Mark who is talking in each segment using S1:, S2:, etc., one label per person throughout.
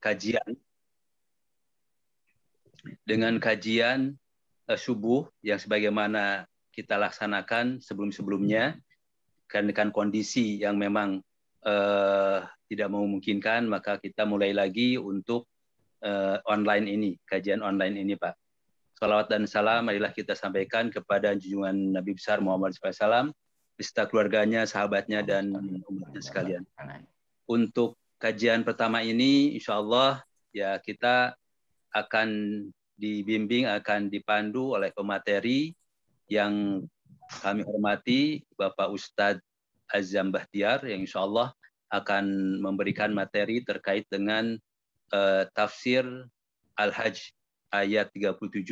S1: kajian dengan kajian uh, subuh yang sebagaimana kita laksanakan sebelum-sebelumnya karena kondisi yang memang uh, tidak memungkinkan maka kita mulai lagi untuk uh, online ini kajian online ini Pak. Salawat dan salam marilah kita sampaikan kepada junjungan Nabi besar Muhammad SAW beserta keluarganya, sahabatnya dan umatnya sekalian. Untuk kajian pertama ini insya Allah ya kita akan dibimbing, akan dipandu oleh pemateri yang kami hormati Bapak Ustadz Azam Bahtiar yang insya Allah akan memberikan materi terkait dengan uh, tafsir Al-Hajj ayat 37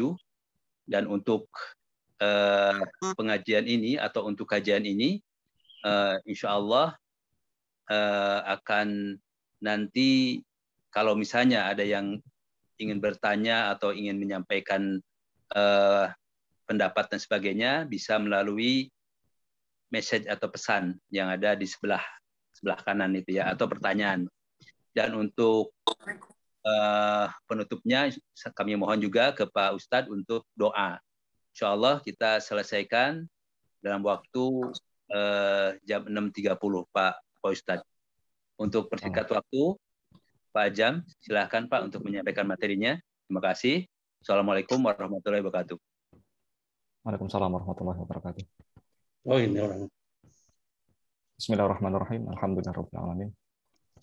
S1: dan untuk uh, pengajian ini atau untuk kajian ini uh, insya Allah uh, akan nanti kalau misalnya ada yang ingin bertanya atau ingin menyampaikan uh, pendapat dan sebagainya bisa melalui message atau pesan yang ada di sebelah sebelah kanan itu ya atau pertanyaan. Dan untuk uh, penutupnya kami mohon juga ke Pak Ustadz untuk doa. Insya Allah kita selesaikan dalam waktu uh, jam 6.30 Pak, Pak Ustadz. Untuk persingkat oh. waktu, Pak Jam, silahkan Pak untuk menyampaikan materinya. Terima kasih. Assalamualaikum warahmatullahi wabarakatuh.
S2: Waalaikumsalam warahmatullahi wabarakatuh. Oh ini orang. Bismillahirrahmanirrahim. Alhamdulillahirrahmanirrahim.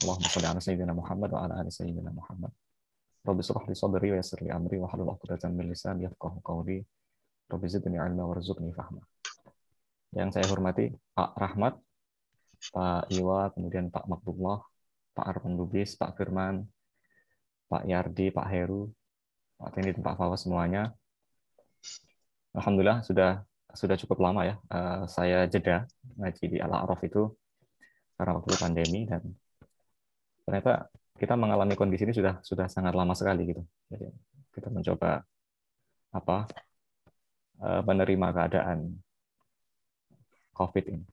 S2: Allahumma salli ala sayyidina Muhammad wa ala ali sayyidina Muhammad. Rabbi surah li sadri wa yassir li amri wa halul uqdatan min lisani yafqahu qawli. Rabbi zidni ilma warzuqni fahma. Yang saya hormati Pak Rahmat, Pak Iwa, kemudian Pak Makbullah, Pak Arpan Lubis, Pak Firman, Pak Yardi, Pak Heru, Pak Tini, dan Pak Fawas semuanya. Alhamdulillah sudah sudah cukup lama ya. Eh, saya jeda ngaji di Al-A'raf itu karena waktu pandemi dan ternyata kita mengalami kondisi ini sudah sudah sangat lama sekali gitu. Jadi kita mencoba apa eh, menerima keadaan COVID ini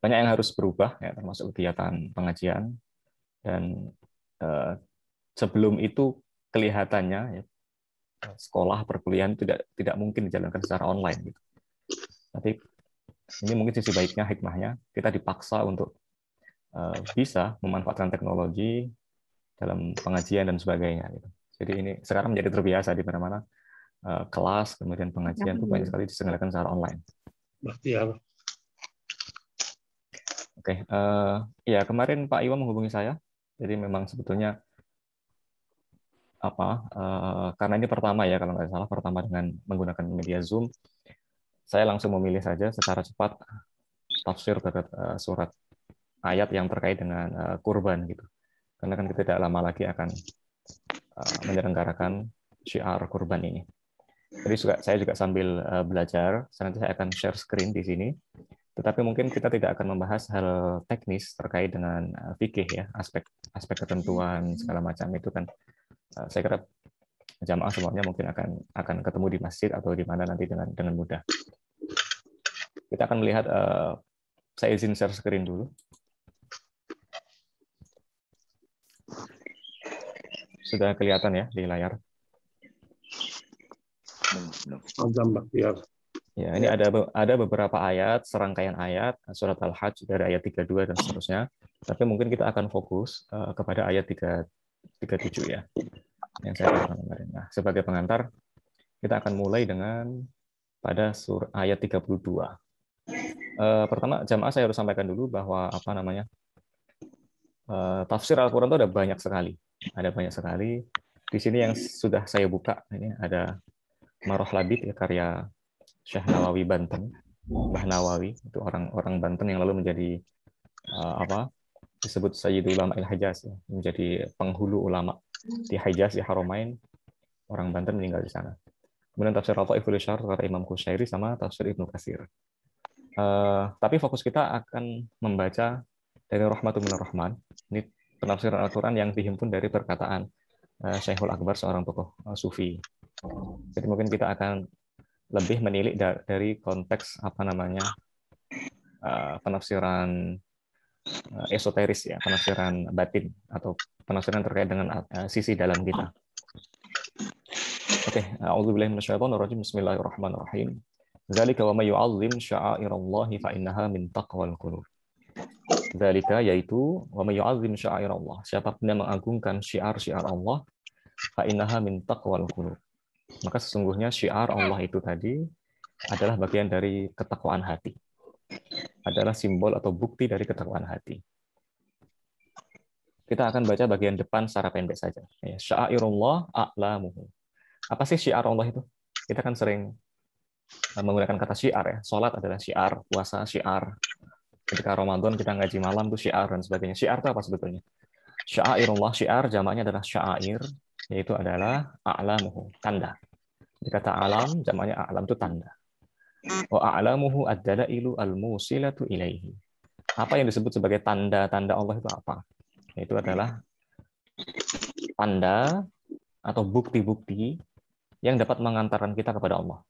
S2: banyak yang harus berubah ya termasuk kegiatan pengajian dan eh, sebelum itu kelihatannya ya, sekolah perkuliahan tidak tidak mungkin dijalankan secara online gitu. Tapi ini mungkin sisi baiknya hikmahnya kita dipaksa untuk eh, bisa memanfaatkan teknologi dalam pengajian dan sebagainya gitu. Jadi ini sekarang menjadi terbiasa di mana-mana eh, kelas kemudian pengajian itu banyak hmm. sekali diselenggarakan secara online. Berarti ya Oke, uh, ya kemarin Pak Iwan menghubungi saya, jadi memang sebetulnya apa? Uh, karena ini pertama ya kalau nggak salah, pertama dengan menggunakan media Zoom, saya langsung memilih saja secara cepat tafsir terhadap uh, surat ayat yang terkait dengan uh, kurban gitu, karena kan kita tidak lama lagi akan uh, menyelenggarakan syiar kurban ini. Jadi juga, saya juga sambil belajar, nanti saya akan share screen di sini tetapi mungkin kita tidak akan membahas hal teknis terkait dengan eh, fikih ya, aspek aspek ketentuan hmm. segala macam itu kan eh, saya kira jamaah semuanya mungkin akan akan ketemu di masjid atau di mana nanti dengan dengan mudah. Kita akan melihat uh, saya izin share screen dulu. Sudah kelihatan ya di layar. Belum, Ya, ini ya. ada ada beberapa ayat, serangkaian ayat surat Al-Hajj dari ayat 32 dan seterusnya. Tapi mungkin kita akan fokus eh, kepada ayat 3, 37 ya. Yang saya akan kemarin. Nah, sebagai pengantar kita akan mulai dengan pada sur ayat 32. Uh, eh, pertama jamaah saya harus sampaikan dulu bahwa apa namanya? Eh, tafsir Al-Qur'an itu ada banyak sekali. Ada banyak sekali. Di sini yang sudah saya buka ini ada Maroh Labid ya karya Syekh Nawawi Banten, Mbah Nawawi itu orang-orang Banten yang lalu menjadi uh, apa disebut Sayyidul Ulama al Hajaz ya, menjadi penghulu ulama di Hajaz di haromain, orang Banten meninggal di sana. Kemudian tafsir Al-Taiful Isyar kata Imam Khusyairi sama tafsir Ibnu Katsir. Uh, tapi fokus kita akan membaca dari Rahmatul Minar Rahman. Ini penafsiran Al-Quran yang dihimpun dari perkataan uh, Syekhul Akbar, seorang tokoh uh, sufi. Jadi mungkin kita akan lebih menilik dari konteks apa namanya eh, penafsiran eh, esoteris ya penafsiran batin atau penafsiran terkait dengan eh, sisi dalam kita. Oke, Bismillahirrahmanirrahim. Siapa yang mengagungkan syiar-syiar Allah, fa innaha qulub maka sesungguhnya syiar Allah itu tadi adalah bagian dari ketakwaan hati. Adalah simbol atau bukti dari ketakwaan hati. Kita akan baca bagian depan secara pendek saja. Ya, syairullah a'lamuhu. Apa sih syiar Allah itu? Kita kan sering eh, menggunakan kata syiar ya. Salat adalah syiar, puasa syiar. Ketika Ramadan kita ngaji malam itu syiar dan sebagainya. Syiar itu apa sebetulnya? Syairullah syiar jamaknya adalah syair yaitu adalah a'lamuhu, tanda. Dikata alam, jamaknya a'lam itu tanda. Hmm. Wa a'lamuhu ad-dalailu al-musilatu ilaihi. Apa yang disebut sebagai tanda-tanda Allah itu apa? Itu adalah tanda atau bukti-bukti yang dapat mengantarkan kita kepada Allah.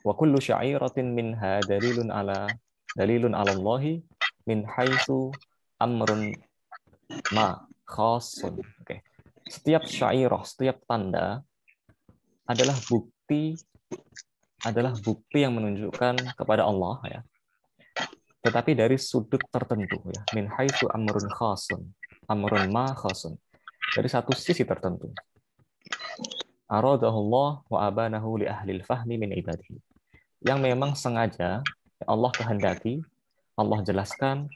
S2: Wa kullu syairatin minha dalilun ala dalilun ala Allahi min haitsu amrun ma khasun. Oke. Setiap syairah, setiap tanda adalah bukti adalah bukti yang menunjukkan kepada Allah ya. Tetapi dari sudut tertentu ya, min haitsu amrun khasun, amrun ma khasun. Dari satu sisi tertentu. Aradahullah wa abanahu li ahli fahmi min ibadihi. Yang memang sengaja Allah kehendaki, Allah jelaskan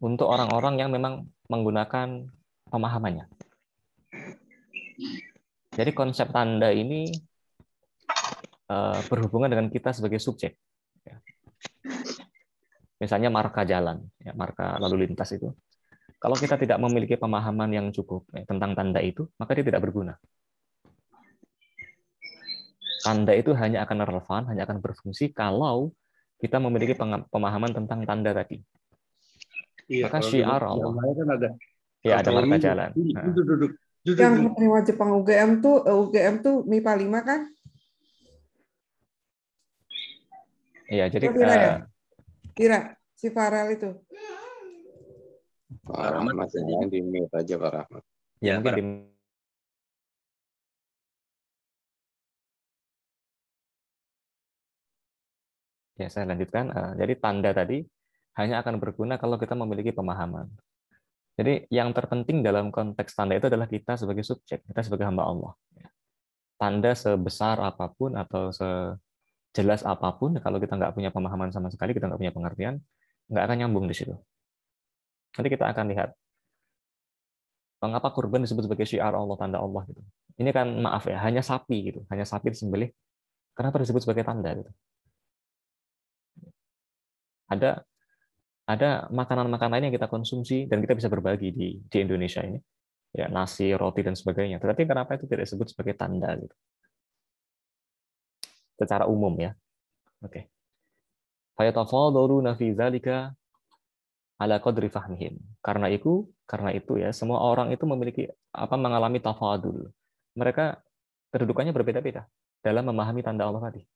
S2: untuk orang-orang yang memang menggunakan pemahamannya. Jadi konsep tanda ini eh, berhubungan dengan kita sebagai subjek. Ya. Misalnya marka jalan, ya, marka lalu lintas itu. Kalau kita tidak memiliki pemahaman yang cukup ya, tentang tanda itu, maka dia tidak berguna. Tanda itu hanya akan relevan, hanya akan berfungsi kalau kita memiliki pemahaman tentang tanda tadi.
S3: Iya, Maka syiar Allah. Kan ada
S2: Ya, ada marka jalan.
S3: Duduk, duduk, duduk, Yang
S2: penerima Jepang UGM tuh eh, UGM tuh MIPA 5 kan?
S4: Iya, jadi Kira, oh, uh, ya?
S2: Kira eh, si Farel itu.
S4: Pak Rahmat ya, di mute aja Pak Rahmat. Ya, mungkin
S5: di
S2: Ya, saya lanjutkan. Eh, jadi tanda tadi hanya akan berguna kalau kita memiliki pemahaman. Jadi yang terpenting dalam konteks tanda itu adalah kita sebagai subjek, kita sebagai hamba Allah. Tanda sebesar apapun atau sejelas apapun, kalau kita nggak punya pemahaman sama sekali, kita nggak punya pengertian, nggak akan nyambung di situ. Nanti kita akan lihat mengapa kurban disebut sebagai syiar Allah, tanda Allah gitu. Ini kan maaf ya, hanya sapi gitu, hanya sapi disembelih. Kenapa disebut sebagai tanda gitu? Ada ada makanan-makanan yang kita konsumsi dan kita bisa berbagi di di Indonesia ini ya nasi roti dan sebagainya tetapi kenapa itu tidak disebut sebagai tanda gitu secara umum ya oke fayatafadaluna fi nafizalika ala qadri fahmihim karena itu karena itu ya semua orang itu memiliki apa mengalami tafadul mereka kedudukannya berbeda-beda dalam memahami tanda Allah tadi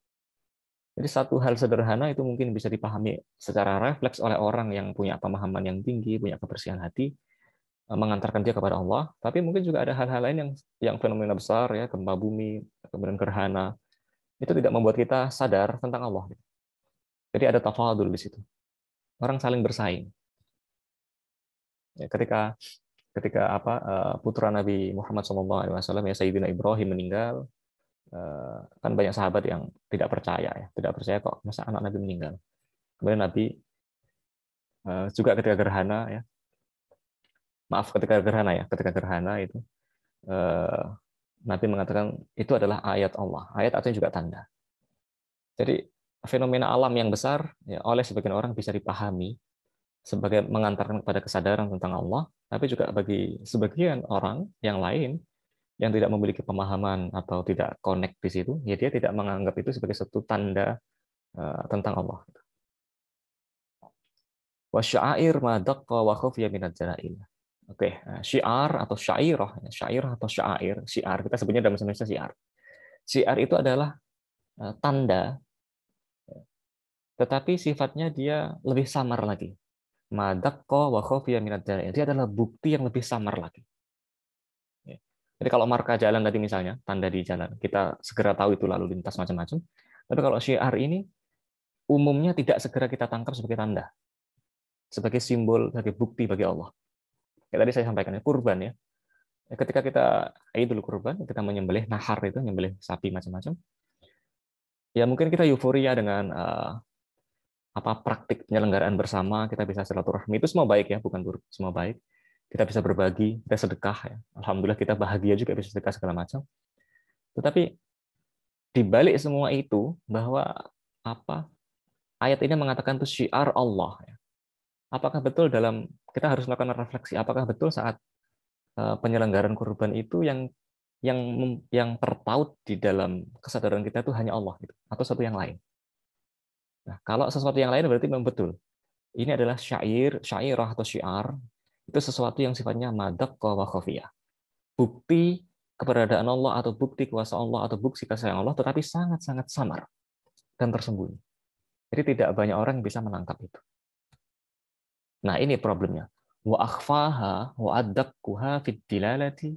S2: jadi satu hal sederhana itu mungkin bisa dipahami secara refleks oleh orang yang punya pemahaman yang tinggi, punya kebersihan hati, eh, mengantarkan dia kepada Allah. Tapi mungkin juga ada hal-hal lain yang yang fenomena besar ya, gempa bumi, kemudian gerhana, itu tidak membuat kita sadar tentang Allah. Gitu. Jadi ada tafadul di situ. Orang saling bersaing. Ya, ketika ketika apa eh, putra Nabi Muhammad SAW ya Sayyidina Ibrahim meninggal, Eh, kan banyak sahabat yang tidak percaya ya tidak percaya kok masa anak Nabi meninggal kemudian Nabi eh, juga ketika gerhana ya maaf ketika gerhana ya ketika gerhana itu eh, Nabi mengatakan itu adalah ayat Allah ayat artinya juga tanda jadi fenomena alam yang besar ya, oleh sebagian orang bisa dipahami sebagai mengantarkan kepada kesadaran tentang Allah tapi juga bagi sebagian orang yang lain yang tidak memiliki pemahaman atau tidak connect di situ, ya dia tidak menganggap itu sebagai satu tanda eh, tentang Allah. Wasya'ir madaqqa wa khafiya minad jarail. Oke, eh, syiar atau syairah, ya, syair atau syair, syiar kita sebenarnya dalam bahasa Indonesia syiar. Syiar itu adalah eh, tanda ya, tetapi sifatnya dia lebih samar lagi. Madakko wa khafiya minad jarail. Dia adalah bukti yang lebih samar lagi. Jadi kalau marka jalan tadi misalnya, tanda di jalan, kita segera tahu itu lalu lintas macam-macam. Tapi kalau syiar ini, umumnya tidak segera kita tangkap sebagai tanda. Sebagai simbol, sebagai bukti bagi Allah. Ya, tadi saya sampaikan, ya, kurban ya. ya ketika kita dulu Kurban, kita menyembelih nahar itu, menyembelih sapi macam-macam. Ya mungkin kita euforia dengan uh, apa praktik penyelenggaraan bersama, kita bisa silaturahmi itu semua baik ya, bukan buruk, semua baik kita bisa berbagi, kita sedekah ya. Alhamdulillah kita bahagia juga bisa sedekah segala macam. Tetapi di balik semua itu bahwa apa ayat ini mengatakan itu syiar Allah ya. Apakah betul dalam kita harus melakukan refleksi apakah betul saat eh, penyelenggaran kurban itu yang yang yang terpaut di dalam kesadaran kita itu hanya Allah gitu atau satu yang lain. Nah, kalau sesuatu yang lain berarti memang betul. Ini adalah syair, syairah atau syiar itu sesuatu yang sifatnya madak wa khafiyah. Bukti keberadaan Allah atau bukti kuasa Allah atau bukti kasih sayang Allah tetapi sangat-sangat samar dan tersembunyi. Jadi tidak banyak orang yang bisa menangkap itu. Nah, ini problemnya. Wa akhfaha wa addaqquha fid dilalati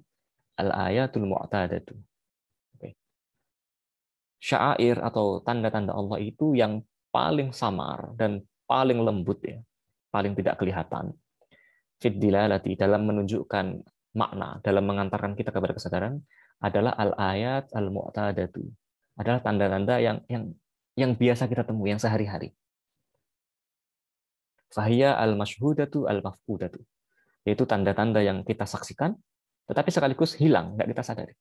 S2: al-ayatul mu'tadatu. Syair atau tanda-tanda Allah itu yang paling samar dan paling lembut ya, paling tidak kelihatan fid dilalati dalam menunjukkan makna dalam mengantarkan kita kepada kesadaran adalah al ayat al mu'tadatu adalah tanda-tanda yang yang yang biasa kita temui yang sehari-hari fahiya al mashhudatu al mafqudatu yaitu tanda-tanda yang kita saksikan tetapi sekaligus hilang nggak kita sadari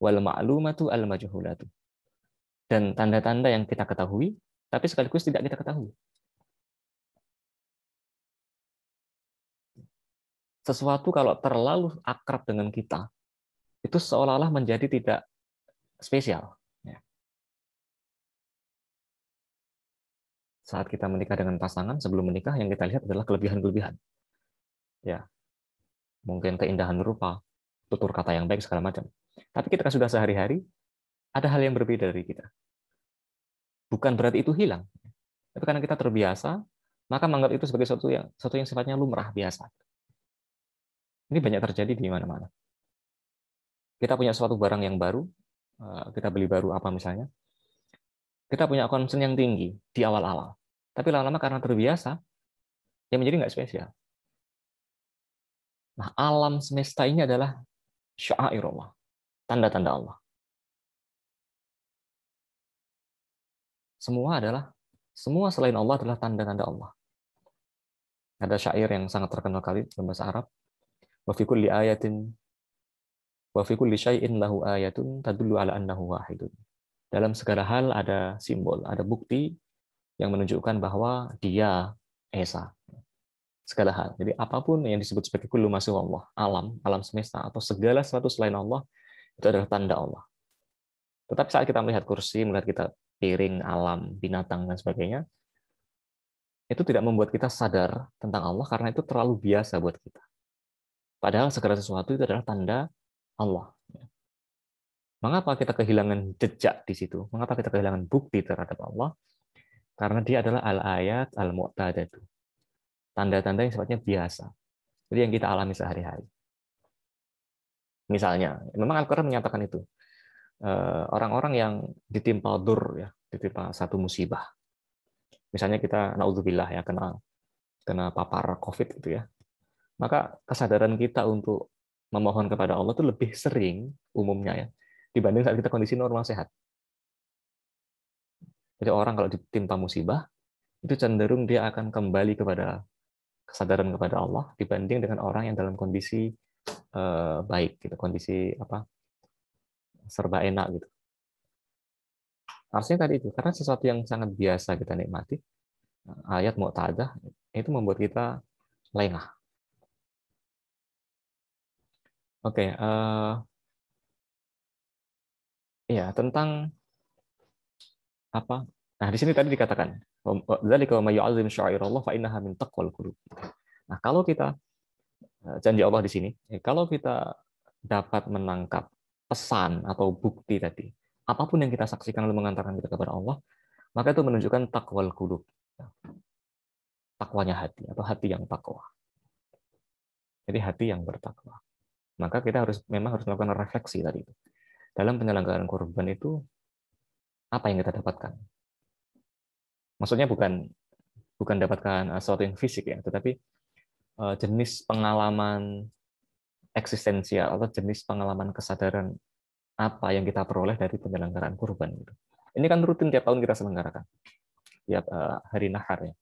S2: wal ma'lumatu al majhulatu dan tanda-tanda yang kita ketahui tapi sekaligus tidak kita ketahui
S5: sesuatu kalau terlalu akrab dengan kita itu seolah-olah menjadi tidak spesial. Ya. Saat kita menikah dengan pasangan sebelum menikah yang kita lihat adalah
S2: kelebihan-kelebihan. Ya. Mungkin keindahan rupa, tutur kata yang baik segala macam. Tapi ketika sudah sehari-hari ada hal yang berbeda dari kita. Bukan berarti itu hilang. Tapi karena kita terbiasa, maka menganggap itu sebagai sesuatu yang sesuatu yang sifatnya lumrah biasa. Ini banyak terjadi di mana-mana. Kita punya suatu barang yang baru, eh, kita beli baru apa misalnya, kita punya concern yang tinggi di awal-awal. Tapi lama-lama karena terbiasa, ya menjadi nggak spesial. Nah, alam semesta ini adalah
S5: Allah, tanda-tanda Allah.
S2: Semua adalah semua selain Allah adalah tanda-tanda Allah. Ada syair yang sangat terkenal kali dalam bahasa Arab, wa fi kulli ayatin wa fi kulli syai'in lahu ayatun tadullu ala annahu wahidun. Dalam segala hal ada simbol, ada bukti yang menunjukkan bahwa dia Esa. Segala hal. Jadi apapun yang disebut sebagai kullu masih Allah, alam, alam semesta atau segala sesuatu selain Allah itu adalah tanda Allah. Tetapi saat kita melihat kursi, melihat kita piring, alam, binatang dan sebagainya, itu tidak membuat kita sadar tentang Allah karena itu terlalu biasa buat kita. Padahal segala sesuatu itu adalah tanda Allah. Mengapa kita kehilangan jejak di situ? Mengapa kita kehilangan bukti terhadap Allah? Karena dia adalah al-ayat al mutadadu Tanda-tanda yang sifatnya biasa. Jadi yang kita alami sehari-hari. Misalnya, memang Al-Quran menyatakan itu. Eh, orang-orang yang ditimpa dur, ya, ditimpa satu musibah. Misalnya kita, naudzubillah ya, kena kena papar COVID gitu ya, maka kesadaran kita untuk memohon kepada Allah itu lebih sering umumnya ya dibanding saat kita kondisi normal sehat. Jadi orang kalau ditimpa musibah itu cenderung dia akan kembali kepada kesadaran kepada Allah dibanding dengan orang yang dalam kondisi eh, baik gitu, kondisi apa serba enak gitu. Harusnya tadi itu karena sesuatu yang sangat biasa kita nikmati ayat mau itu membuat kita lengah Oke, okay, uh, eh, ya tentang apa? Nah, di sini tadi dikatakan kalau mayu alim sya'irallah fa innaha min takwal qulub. Nah, kalau kita eh, janji Allah di sini, eh, kalau kita dapat menangkap pesan atau bukti tadi, apapun yang kita saksikan lalu mengantarkan kita kepada Allah, maka itu menunjukkan takwal qulub. Takwanya hati atau hati yang takwa. Jadi hati yang bertakwa maka kita harus memang harus melakukan refleksi tadi itu. Dalam penyelenggaraan kurban itu apa yang kita dapatkan? Maksudnya bukan bukan dapatkan eh, sesuatu yang fisik ya, tetapi eh, jenis pengalaman eksistensial atau jenis pengalaman kesadaran apa yang kita peroleh dari penyelenggaraan kurban. Ini kan rutin tiap tahun kita selenggarakan, tiap eh, hari nahar ya.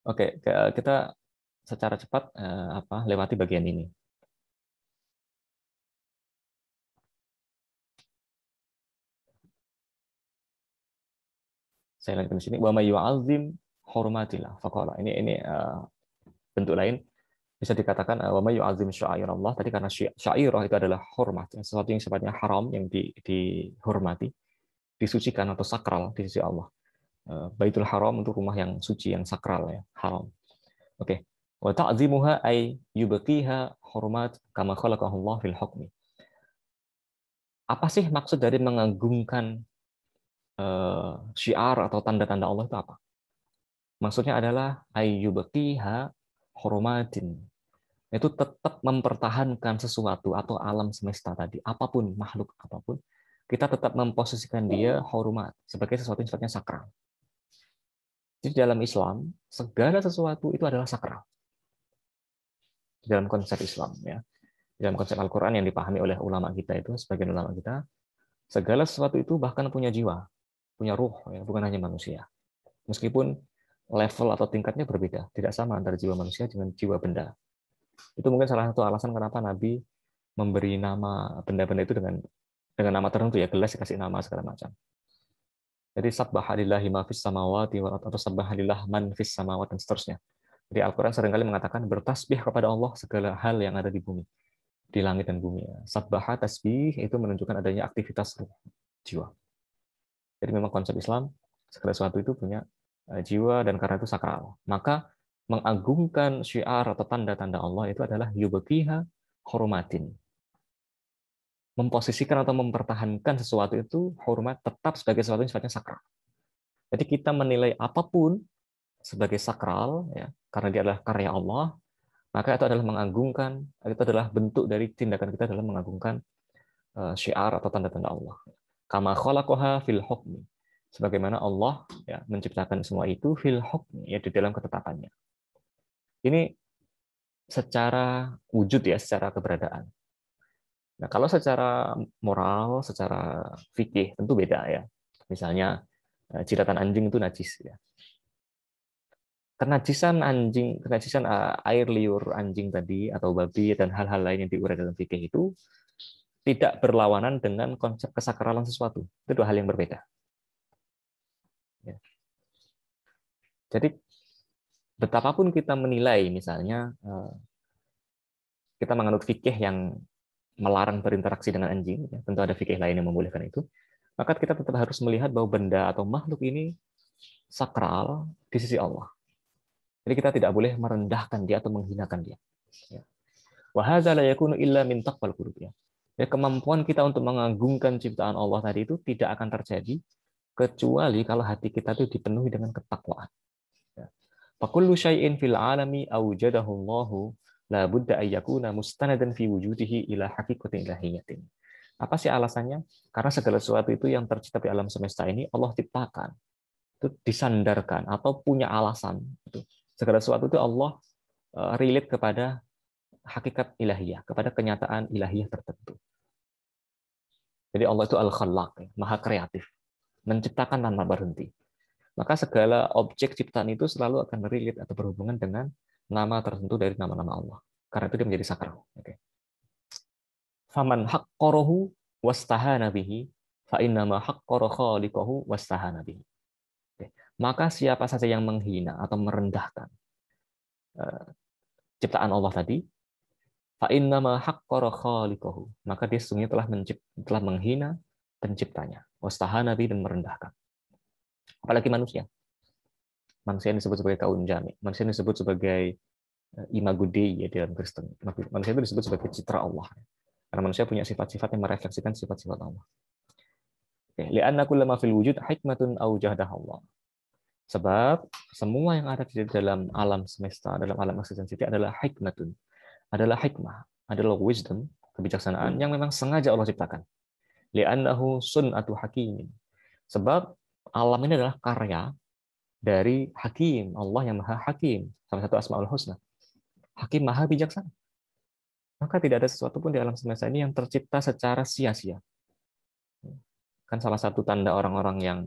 S2: Oke, kita secara cepat apa lewati bagian ini. saya lanjutkan di sini wa may yu'azzim hurmatillah faqala ini ini uh, bentuk lain bisa dikatakan eh, wa may yu'azzim Allah tadi karena syairah itu adalah hormat sesuatu yang sifatnya haram yang di, dihormati disucikan atau sakral di sisi Allah uh, Baitul Haram untuk rumah yang suci yang sakral ya haram oke okay. wa ta'zimuha ay yubqiha hurmat kama khalaqahu Allah fil hukmi apa sih maksud dari mengagungkan Eh, syiar atau tanda-tanda Allah itu apa? Maksudnya adalah ayyubqiha hormatin. Itu tetap mempertahankan sesuatu atau alam semesta tadi, apapun makhluk apapun, kita tetap memposisikan dia hormat sebagai sesuatu yang sifatnya sakral. Jadi dalam Islam, segala sesuatu itu adalah sakral. Dalam konsep Islam ya. Dalam konsep Al-Qur'an yang dipahami oleh ulama kita itu, sebagian ulama kita, segala sesuatu itu bahkan punya jiwa, punya ruh, ya, bukan hanya manusia. Meskipun level atau tingkatnya berbeda, tidak sama antara jiwa manusia dengan jiwa benda. Itu mungkin salah satu alasan kenapa Nabi memberi nama benda-benda itu dengan dengan nama tertentu ya gelas dikasih nama segala macam. Jadi subhanallahi ma fis samawati wa atau sabbahalillah man fis samawati dan seterusnya. Jadi Al-Qur'an seringkali mengatakan bertasbih kepada Allah segala hal yang ada di bumi, di langit dan bumi. Ya. Sabbaha tasbih itu menunjukkan adanya aktivitas ruh, jiwa. Jadi memang konsep Islam segala sesuatu itu punya e, jiwa dan karena itu sakral. Maka mengagungkan syiar atau tanda-tanda Allah itu adalah yubakiha hormatin. Memposisikan atau mempertahankan sesuatu itu hormat tetap sebagai sesuatu yang sifatnya sakral. Jadi kita menilai apapun sebagai sakral, ya, karena dia adalah karya Allah, maka itu adalah mengagungkan, itu adalah bentuk dari tindakan kita dalam mengagungkan e, syiar atau tanda-tanda Allah. Kama khalaqaha fil hukmi. Sebagaimana Allah ya, menciptakan semua itu fil hukmi, ya di dalam ketetapannya. Ini secara wujud ya, secara keberadaan. Nah, kalau secara moral, secara fikih tentu beda ya. Misalnya eh, jiratan anjing itu najis ya. Kenajisan anjing, kenajisan eh, air liur anjing tadi atau babi dan hal-hal lain yang diurai dalam fikih itu tidak berlawanan dengan konsep kesakralan sesuatu. Itu dua hal yang berbeda. Ya. Jadi betapapun kita menilai, misalnya eh, kita menganut fikih yang melarang berinteraksi dengan anjing, ya, tentu ada fikih lain yang membolehkan itu, maka kita tetap harus melihat bahwa benda atau makhluk ini sakral di sisi Allah. Jadi kita tidak boleh merendahkan dia atau menghinakan dia. Ya. illa min taqwal ya. Ya, kemampuan kita untuk mengagungkan ciptaan Allah tadi itu tidak akan terjadi kecuali kalau hati kita itu dipenuhi dengan ketakwaan. Ya. Fakullu syai'in fil alami awjadahu Allahu la budda ayyakuna mustanadan fi wujudihi ila haqiqatin ilahiyatin. Apa sih alasannya? Karena segala sesuatu itu yang tercipta di alam semesta ini Allah ciptakan. Itu disandarkan atau punya alasan. Segala sesuatu itu Allah eh, relate kepada hakikat ilahiyah, kepada kenyataan ilahiyah tertentu. Jadi Allah itu al-khalaq, maha kreatif, menciptakan tanpa berhenti. Maka segala objek ciptaan itu selalu akan relate atau berhubungan dengan nama tertentu dari nama-nama Allah. Karena itu dia menjadi sakral. Okay. Faman haqqarahu wastahana bihi fa innama haqqara khaliqahu wastahana bihi. Maka siapa saja yang menghina atau merendahkan eh, ciptaan Allah tadi, haqqara Maka dia sungguh telah, telah menghina penciptanya. wastaha nabi dan merendahkan. Apalagi manusia. Manusia yang disebut sebagai kaum jami. Manusia yang disebut sebagai eh, imago Dei ya dalam Kristen. Manusia itu disebut sebagai citra Allah. Karena manusia punya sifat-sifat yang merefleksikan sifat-sifat Allah. Oke, li'anna kullama fil wujud hikmatun au Allah. Sebab semua yang ada di dalam alam semesta, dalam alam eksistensi itu adalah hikmatun adalah hikmah, adalah wisdom, kebijaksanaan hmm. yang memang sengaja Allah ciptakan. Li'annahu sun'atu hakimin. Sebab alam ini adalah karya dari hakim, Allah yang maha hakim. Salah satu asma'ul husna. Hakim maha bijaksana. Maka tidak ada sesuatu pun di alam semesta ini yang tercipta secara sia-sia. Kan salah satu tanda orang-orang yang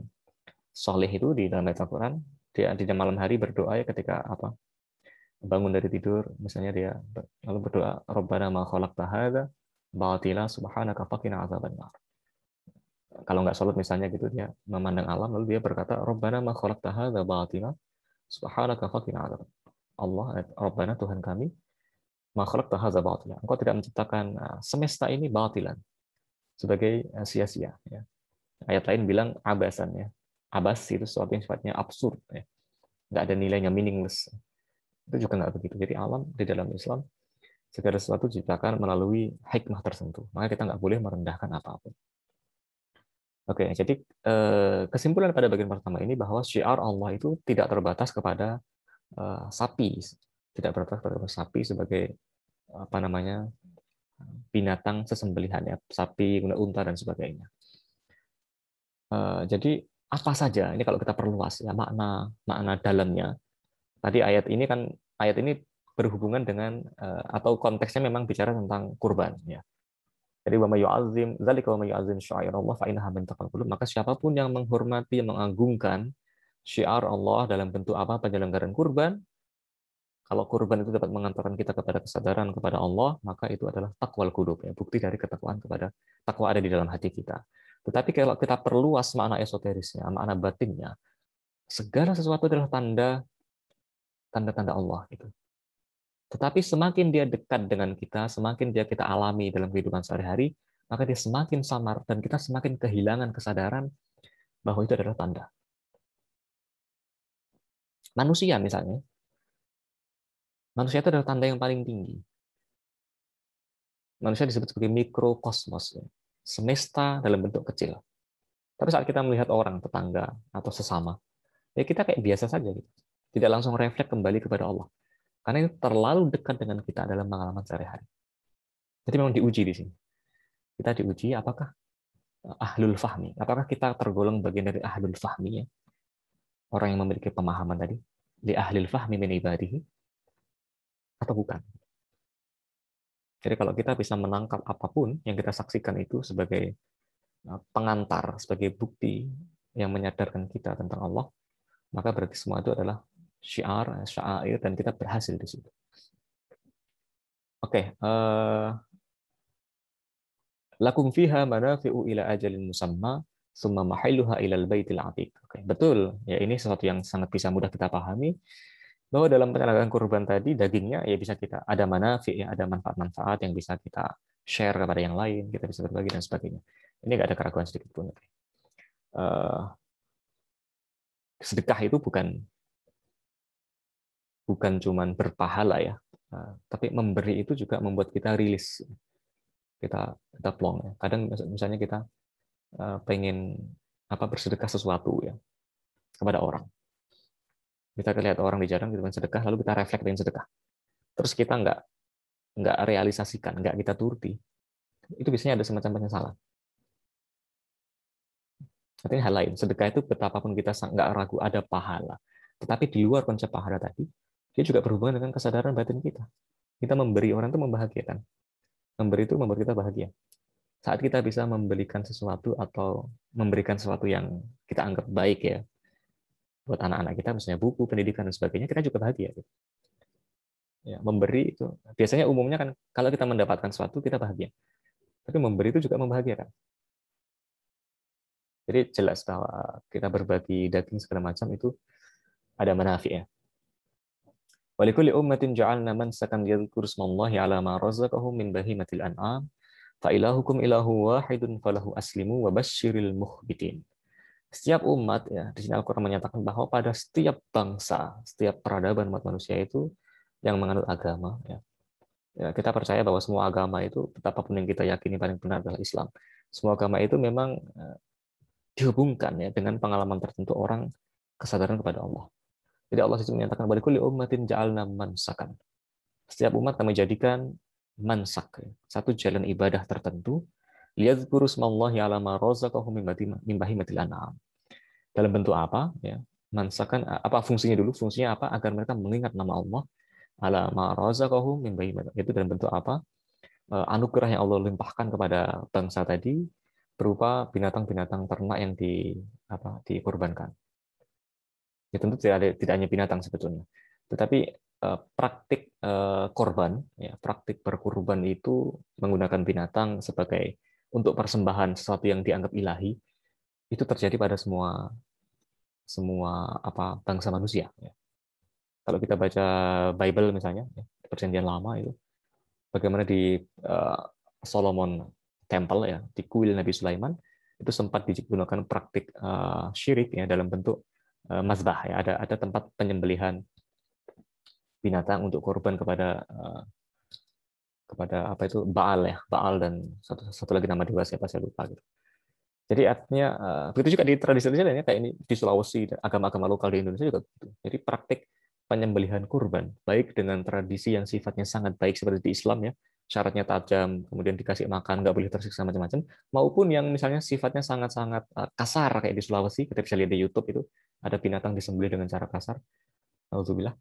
S2: soleh itu di dalam al Quran, dia di malam hari berdoa ya ketika apa bangun dari tidur, misalnya dia lalu berdoa, Robbana ma khalaq tahada batila subhanaka faqina azabannar. Kalau nggak sholat misalnya gitu dia memandang alam lalu dia berkata Robbana ma khalaq tahada batila subhanaka faqina azabannar. Allah eh, Robbana Tuhan kami ma khalaq tahada batila. Engkau tidak menciptakan eh, semesta ini batilan sebagai eh, sia-sia ya. Ayat lain bilang abasan ya. Abas itu sesuatu yang sifatnya absurd ya. Nggak ada nilainya meaningless itu juga nggak begitu. Jadi alam di dalam Islam segala sesuatu diciptakan melalui hikmah tersentuh. Maka kita nggak boleh merendahkan apapun. Oke, jadi eh, kesimpulan pada bagian pertama ini bahwa syiar Allah itu tidak terbatas kepada eh, sapi, tidak berbatas kepada sapi sebagai apa namanya binatang sesembelihan ya, sapi, unta dan sebagainya. Eh, jadi apa saja ini kalau kita perluas ya makna makna dalamnya Tadi ayat ini kan ayat ini berhubungan dengan eh, atau konteksnya memang bicara tentang kurban ya. Jadi wa mayu'azzim dzalika wa syiar allah fa innaha min taqabbul. Maka siapapun yang menghormati yang mengagungkan syiar Allah dalam bentuk apa penyelenggaraan kurban, kalau kurban itu dapat mengantarkan kita kepada kesadaran kepada Allah, maka itu adalah takwal kudub, ya, bukti dari ketakwaan kepada takwa ada di dalam hati kita. Tetapi kalau kita perluas makna esoterisnya, makna batinnya, segala sesuatu adalah tanda tanda-tanda Allah itu. Tetapi semakin dia dekat dengan kita, semakin dia kita alami dalam kehidupan sehari-hari, maka dia semakin samar dan kita semakin kehilangan kesadaran bahwa itu adalah tanda. Manusia misalnya, manusia itu adalah tanda yang paling tinggi. Manusia disebut sebagai mikrokosmos, ya. semesta dalam bentuk kecil. Tapi saat kita melihat orang, tetangga, atau sesama, ya kita kayak biasa saja. Gitu tidak langsung refleks kembali kepada Allah. Karena ini terlalu dekat dengan kita dalam pengalaman sehari-hari. Jadi memang diuji di sini. Kita diuji apakah eh, ahlul fahmi, apakah kita tergolong bagian dari ahlul fahmi ya? Orang yang memiliki pemahaman tadi, di ahlul fahmi min ibadihi atau bukan. Jadi kalau kita bisa menangkap apapun yang kita saksikan itu sebagai eh, pengantar, sebagai bukti yang menyadarkan kita tentang Allah, maka berarti semua itu adalah syiar, syair, dan kita berhasil di situ. Oke, eh, lakum fiha manafi'u ila ajalin musamma summa mahiluha ilal baitil atiq. Oke, betul. Ya ini sesuatu yang sangat bisa mudah kita pahami bahwa dalam penyelenggaraan kurban tadi dagingnya ya bisa kita ada manafi ya ada manfaat-manfaat yang bisa kita share kepada yang lain, kita bisa berbagi dan sebagainya. Ini gak ada keraguan sedikit pun. Uh, sedekah itu bukan bukan cuma berpahala ya, nah, tapi memberi itu juga membuat kita rilis, kita kita plong. Ya. Kadang misalnya kita eh, pengen apa bersedekah sesuatu ya kepada orang. Kita lihat orang di jalan kita gitu kan, sedekah, lalu kita refleks dengan sedekah. Terus kita nggak nggak realisasikan, nggak kita turuti, itu biasanya ada semacam penyesalan. Artinya hal lain, sedekah itu betapapun kita nggak ragu ada pahala. Tetapi di luar konsep pahala tadi, dia juga berhubungan dengan kesadaran batin kita. Kita memberi orang itu membahagiakan. Memberi itu membuat kita bahagia. Saat kita bisa memberikan sesuatu atau memberikan sesuatu yang kita anggap baik ya, buat anak-anak kita, misalnya buku, pendidikan, dan sebagainya, kita juga bahagia. Gitu. Ya, memberi itu, biasanya umumnya kan kalau kita mendapatkan sesuatu, kita bahagia. Tapi memberi itu juga membahagiakan. Jadi jelas bahwa kita berbagi daging segala macam itu ada manafi ya. ولكل أمة جعلنا منسكا يذكر اسم الله على ما رزقهم من بهيمة الأنعام فإلهكم إله واحد فله أسلموا وبشر المخبتين setiap umat ya di sini Al-Qur'an menyatakan bahwa pada setiap bangsa, setiap peradaban umat manusia itu yang menganut agama ya. ya kita percaya bahwa semua agama itu betapapun yang kita yakini paling benar adalah Islam. Semua agama itu memang eh, dihubungkan ya dengan pengalaman tertentu orang kesadaran kepada Allah. Jadi Allah itu menyatakan bahwa kulli ummatin ja'alna mansakan. Setiap umat kami jadikan mansak, ya. satu jalan ibadah tertentu. Liyadzkuru smallahi ala ma razaqahum min bahimatil an'am. Dalam bentuk apa? Ya, mansakan apa fungsinya dulu? Fungsinya apa? Agar mereka mengingat nama Allah ala ma razaqahum min bahimatil Itu dalam bentuk apa? E, anugerah yang Allah limpahkan kepada bangsa tadi berupa binatang-binatang ternak yang di apa dikorbankan ya tentu tidak ada, tidak hanya binatang sebetulnya tetapi eh, praktik eh, korban ya praktik berkurban itu menggunakan binatang sebagai untuk persembahan sesuatu yang dianggap ilahi itu terjadi pada semua semua apa bangsa manusia ya. kalau kita baca Bible misalnya ya, perjanjian lama itu bagaimana di uh, Solomon Temple ya di kuil Nabi Sulaiman itu sempat digunakan praktik uh, syirik ya dalam bentuk mazbah eh, ya ada ada tempat penyembelihan binatang untuk korban kepada eh, kepada apa itu Baal ya Baal dan satu satu lagi nama dewa siapa saya lupa gitu. Jadi artinya eh, begitu juga di tradisi-tradisi lainnya kayak ini di Sulawesi agama-agama lokal di Indonesia juga begitu. Jadi praktik penyembelihan kurban baik dengan tradisi yang sifatnya sangat baik seperti di Islam ya syaratnya tajam, kemudian dikasih makan, nggak boleh tersiksa macam-macam, maupun yang misalnya sifatnya sangat-sangat eh, kasar kayak di Sulawesi, kita bisa lihat di YouTube itu ada binatang disembelih dengan cara kasar, alhamdulillah.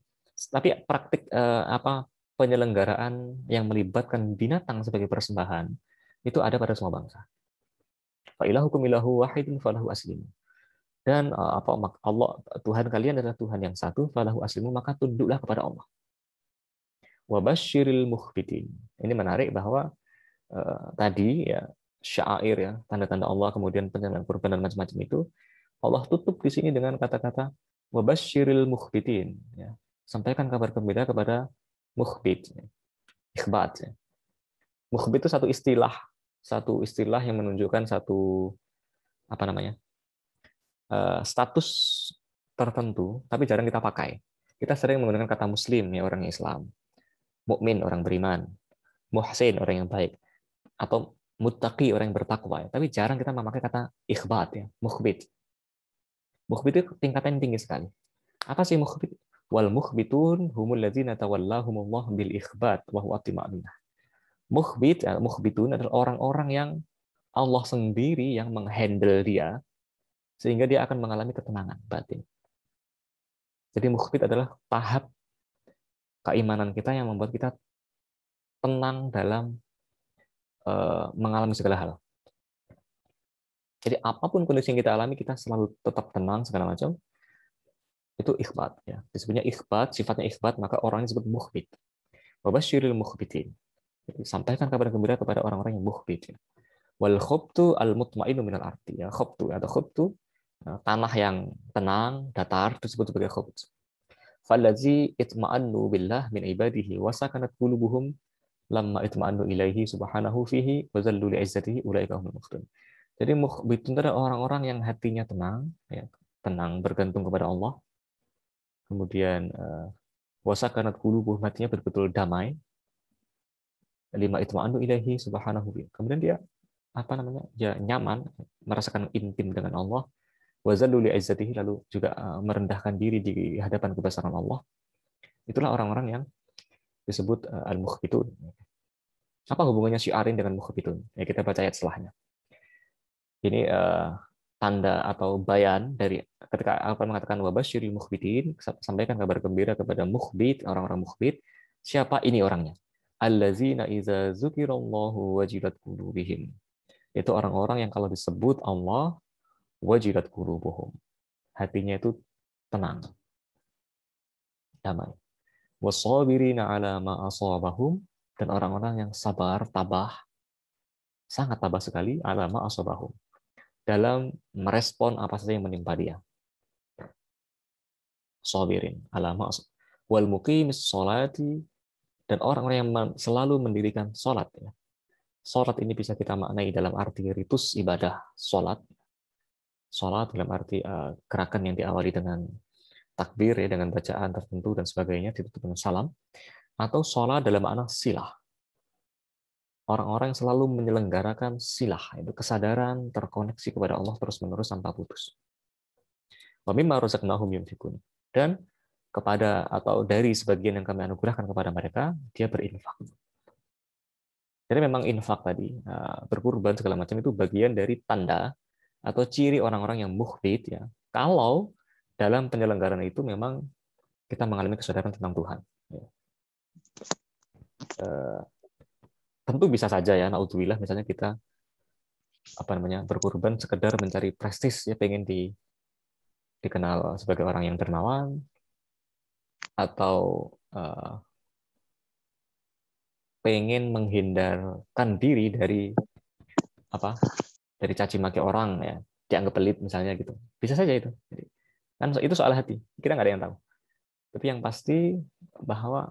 S2: Tapi praktik eh, apa penyelenggaraan yang melibatkan binatang sebagai persembahan itu ada pada semua bangsa. Fa'ilahukum ilahu wahidun falahu aslimu. Dan eh, apa Allah Tuhan kalian adalah Tuhan yang satu, falahu aslimu maka tunduklah kepada Allah wabashiril mukhbitin. Ini menarik bahwa uh, tadi ya syair ya tanda-tanda Allah kemudian penyembahan kurban dan macam-macam itu Allah tutup di sini dengan kata-kata wabashiril mukhbitin ya. Sampaikan kabar gembira kepada mukhbit. Ya. Ikhbat ya. itu satu istilah, satu istilah yang menunjukkan satu apa namanya? Eh, status tertentu tapi jarang kita pakai. Kita sering menggunakan kata muslim ya orang Islam mukmin orang beriman, muhsin orang yang baik, atau muttaqi orang yang bertakwa. Tapi jarang kita memakai kata ikhbat ya, mukhbit. Mukhbit itu tingkatan yang tinggi sekali. Apa sih mukhbit? Wal mukhbitun humul ladzina tawallahumullah bil ikhbat wa huwa ma'minah. Mukhbit, eh, mukhbitun adalah orang-orang yang Allah sendiri yang menghandle dia sehingga dia akan mengalami ketenangan batin. Jadi mukhbit adalah tahap keimanan kita yang membuat kita tenang dalam eh, mengalami segala hal. Jadi apapun kondisi yang kita alami, kita selalu tetap tenang segala macam. Itu ikhbat. Ya. Disebutnya ikhbat, sifatnya ikhbat, maka orangnya disebut mukhbit. syiril mukhbitin. Jadi, sampaikan kabar gembira kepada orang-orang yang muhbit. Ya. Wal khobtu al mutmainu minal arti. Ya. Khobtu atau khobtu, ya, tanah yang tenang, datar, disebut sebagai khobtu. Falazi itma'annu billah min ibadihi wa sakanat qulubuhum lamma itma'annu ilaihi subhanahu fihi wa zallu li izzatihi ulaika humul muflihun. Jadi mukhbitun adalah orang-orang yang hatinya tenang, ya, tenang bergantung kepada Allah. Kemudian eh, wasa sakanat qulubuhum hatinya betul-betul damai. Lima itma'annu ilaihi subhanahu fihi. Kemudian dia apa namanya? Ya nyaman merasakan intim dengan Allah wazallu izzatihi lalu juga eh, merendahkan diri di hadapan kebesaran Allah. Itulah orang-orang yang disebut eh, al-mukhbitun. Apa hubungannya syiarin dengan mukhbitun? Ya, kita baca ayat setelahnya. Ini eh, tanda atau bayan dari ketika Al-Quran mengatakan wabasyiril mukhbitin, sampaikan kabar gembira kepada mukhbit, orang-orang mukhbit, siapa ini orangnya? Allazina iza zukirallahu wajilat qulubihim. Itu orang-orang yang kalau disebut Allah, wajilat qulubuhum. Hatinya itu tenang. Damai. Wasabirina ala ma asabahum dan orang-orang yang sabar, tabah, sangat tabah sekali ala ma asabahum dalam merespon apa saja yang menimpa dia. Sabirin ala ma wal muqimis sholati dan orang-orang yang selalu mendirikan ya. Solat ini bisa kita maknai dalam arti ritus ibadah solat sholat dalam arti uh, gerakan yang diawali dengan takbir ya dengan bacaan tertentu dan sebagainya ditutup dengan salam atau sholat dalam makna silah orang-orang yang selalu menyelenggarakan silah itu kesadaran terkoneksi kepada Allah terus menerus tanpa putus dan kepada atau dari sebagian yang kami anugerahkan kepada mereka dia berinfak jadi memang infak tadi eh, berkurban segala macam itu bagian dari tanda atau ciri orang-orang yang mukhlid ya kalau dalam penyelenggaraan itu memang kita mengalami kesadaran tentang Tuhan ya. eh, tentu bisa saja ya naudzubillah misalnya kita apa namanya berkorban sekedar mencari prestis ya pengen di dikenal sebagai orang yang dermawan atau eh, pengen menghindarkan diri dari apa dari caci maki orang ya dianggap pelit misalnya gitu bisa saja itu Jadi, kan itu soal hati kita nggak ada yang tahu tapi yang pasti bahwa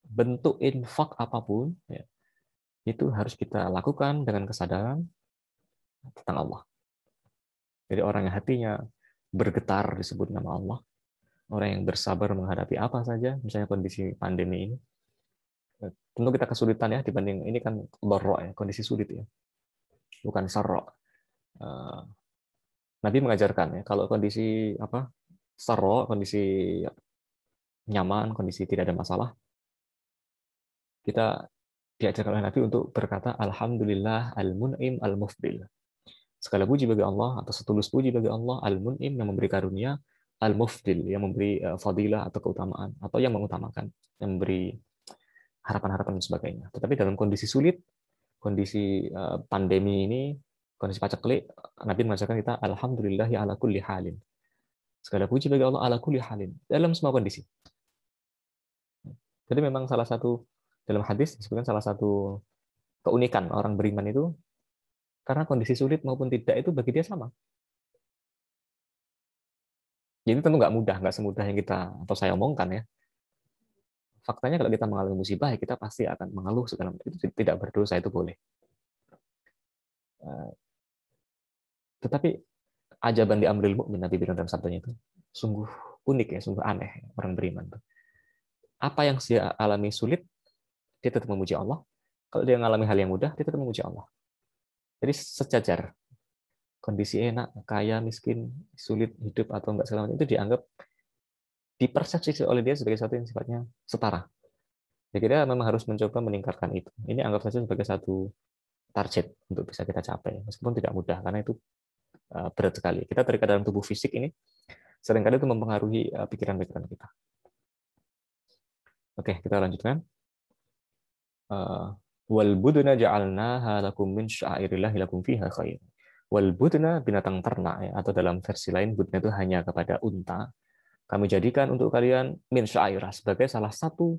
S2: bentuk infak apapun ya, itu harus kita lakukan dengan kesadaran tentang Allah jadi orang yang hatinya bergetar disebut nama Allah orang yang bersabar menghadapi apa saja misalnya kondisi pandemi ini ya, tentu kita kesulitan ya dibanding ini kan barok ya kondisi sulit ya bukan sarok Eh, Nabi mengajarkan ya kalau kondisi apa sero kondisi nyaman kondisi tidak ada masalah kita diajarkan oleh Nabi untuk berkata alhamdulillah al-mun'im al-mufdil segala puji bagi Allah atau setulus puji bagi Allah al-mun'im yang memberi karunia al-mufdil yang memberi eh, fadilah atau keutamaan atau yang mengutamakan yang memberi harapan-harapan dan sebagainya tetapi dalam kondisi sulit kondisi eh, pandemi ini kondisi klik Nabi mengajarkan kita alhamdulillah ya ala kulli halin. Segala puji bagi Allah ala kulli halin dalam semua kondisi. Jadi memang salah satu dalam hadis disebutkan salah satu keunikan orang beriman itu karena kondisi sulit maupun tidak itu bagi dia sama. Jadi tentu nggak mudah, nggak semudah yang kita atau saya omongkan ya. Faktanya kalau kita mengalami musibah, ya kita pasti akan mengeluh segala itu tidak berdosa itu boleh eh, tetapi ajaban di amril mukmin Nabi bilang dalam sabdanya itu sungguh unik ya, sungguh aneh orang beriman tuh. Apa yang dia alami sulit, dia tetap memuji Allah. Kalau dia mengalami hal yang mudah, dia tetap memuji Allah. Jadi sejajar. Kondisi enak, kaya, miskin, sulit hidup atau enggak selamat itu dianggap dipersepsi oleh dia sebagai satu yang sifatnya setara. Jadi kita memang harus mencoba meningkatkan itu. Ini anggap saja sebagai satu target untuk bisa kita capai, meskipun tidak mudah karena itu Eh, berat sekali. Kita terikat dalam tubuh fisik ini seringkali itu mempengaruhi pikiran-pikiran eh, kita. Oke, kita lanjutkan. Eh, wal buduna jaalna halakum min sya'irillahi lakum fiha khair. Wal buduna binatang ternak ya, atau dalam versi lain budna itu hanya kepada unta. Kami jadikan untuk kalian min syairah sebagai salah satu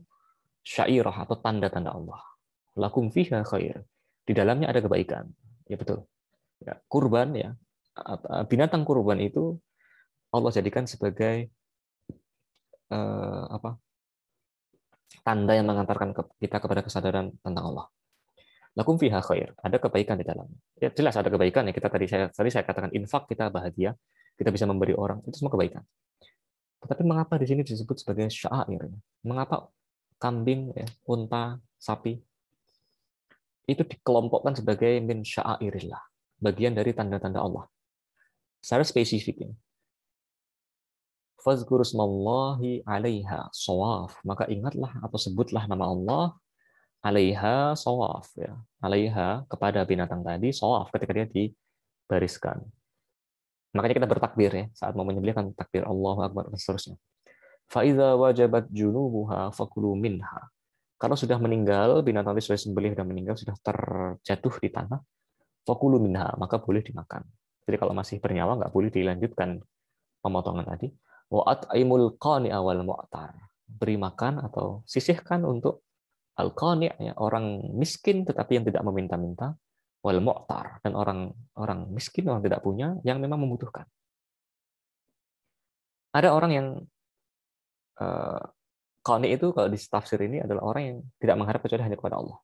S2: syairah atau tanda-tanda Allah. Lakum fiha khair. Di dalamnya ada kebaikan. Ya betul. Ya, kurban ya binatang kurban itu Allah jadikan sebagai uh, apa tanda yang mengantarkan kita kepada kesadaran tentang Allah. Lakum fiha khair. Ada kebaikan di dalamnya. Ya, jelas ada kebaikan ya. Kita tadi saya tadi saya katakan infak kita bahagia, kita bisa memberi orang itu semua kebaikan. Tetapi mengapa di sini disebut sebagai syair? Mengapa kambing, ya, unta, sapi itu dikelompokkan sebagai min syairillah, bagian dari tanda-tanda Allah secara spesifiknya. Fazkur smallahi alaiha sawaf. Maka ingatlah atau sebutlah nama Allah alaiha sawaf. Ya. Alaiha kepada binatang tadi sawaf ketika dia dibariskan. Makanya kita bertakbir ya saat mau menyembelihkan takbir Allah Akbar dan seterusnya. Faiza wajabat junubuha fakulu minha. Kalau sudah meninggal, binatang tadi sudah sembelih, dan meninggal, sudah terjatuh di tanah, fakulu minha, maka boleh dimakan. Jadi kalau masih bernyawa nggak boleh dilanjutkan pemotongan tadi. Wa'at aimul qani awal mu'tar. Beri makan atau sisihkan untuk al ya, orang miskin tetapi yang tidak meminta-minta wal mu'tar dan orang orang miskin orang tidak punya yang memang membutuhkan. Ada orang yang eh, Qani itu kalau di tafsir ini adalah orang yang tidak mengharap kecuali hanya kepada Allah.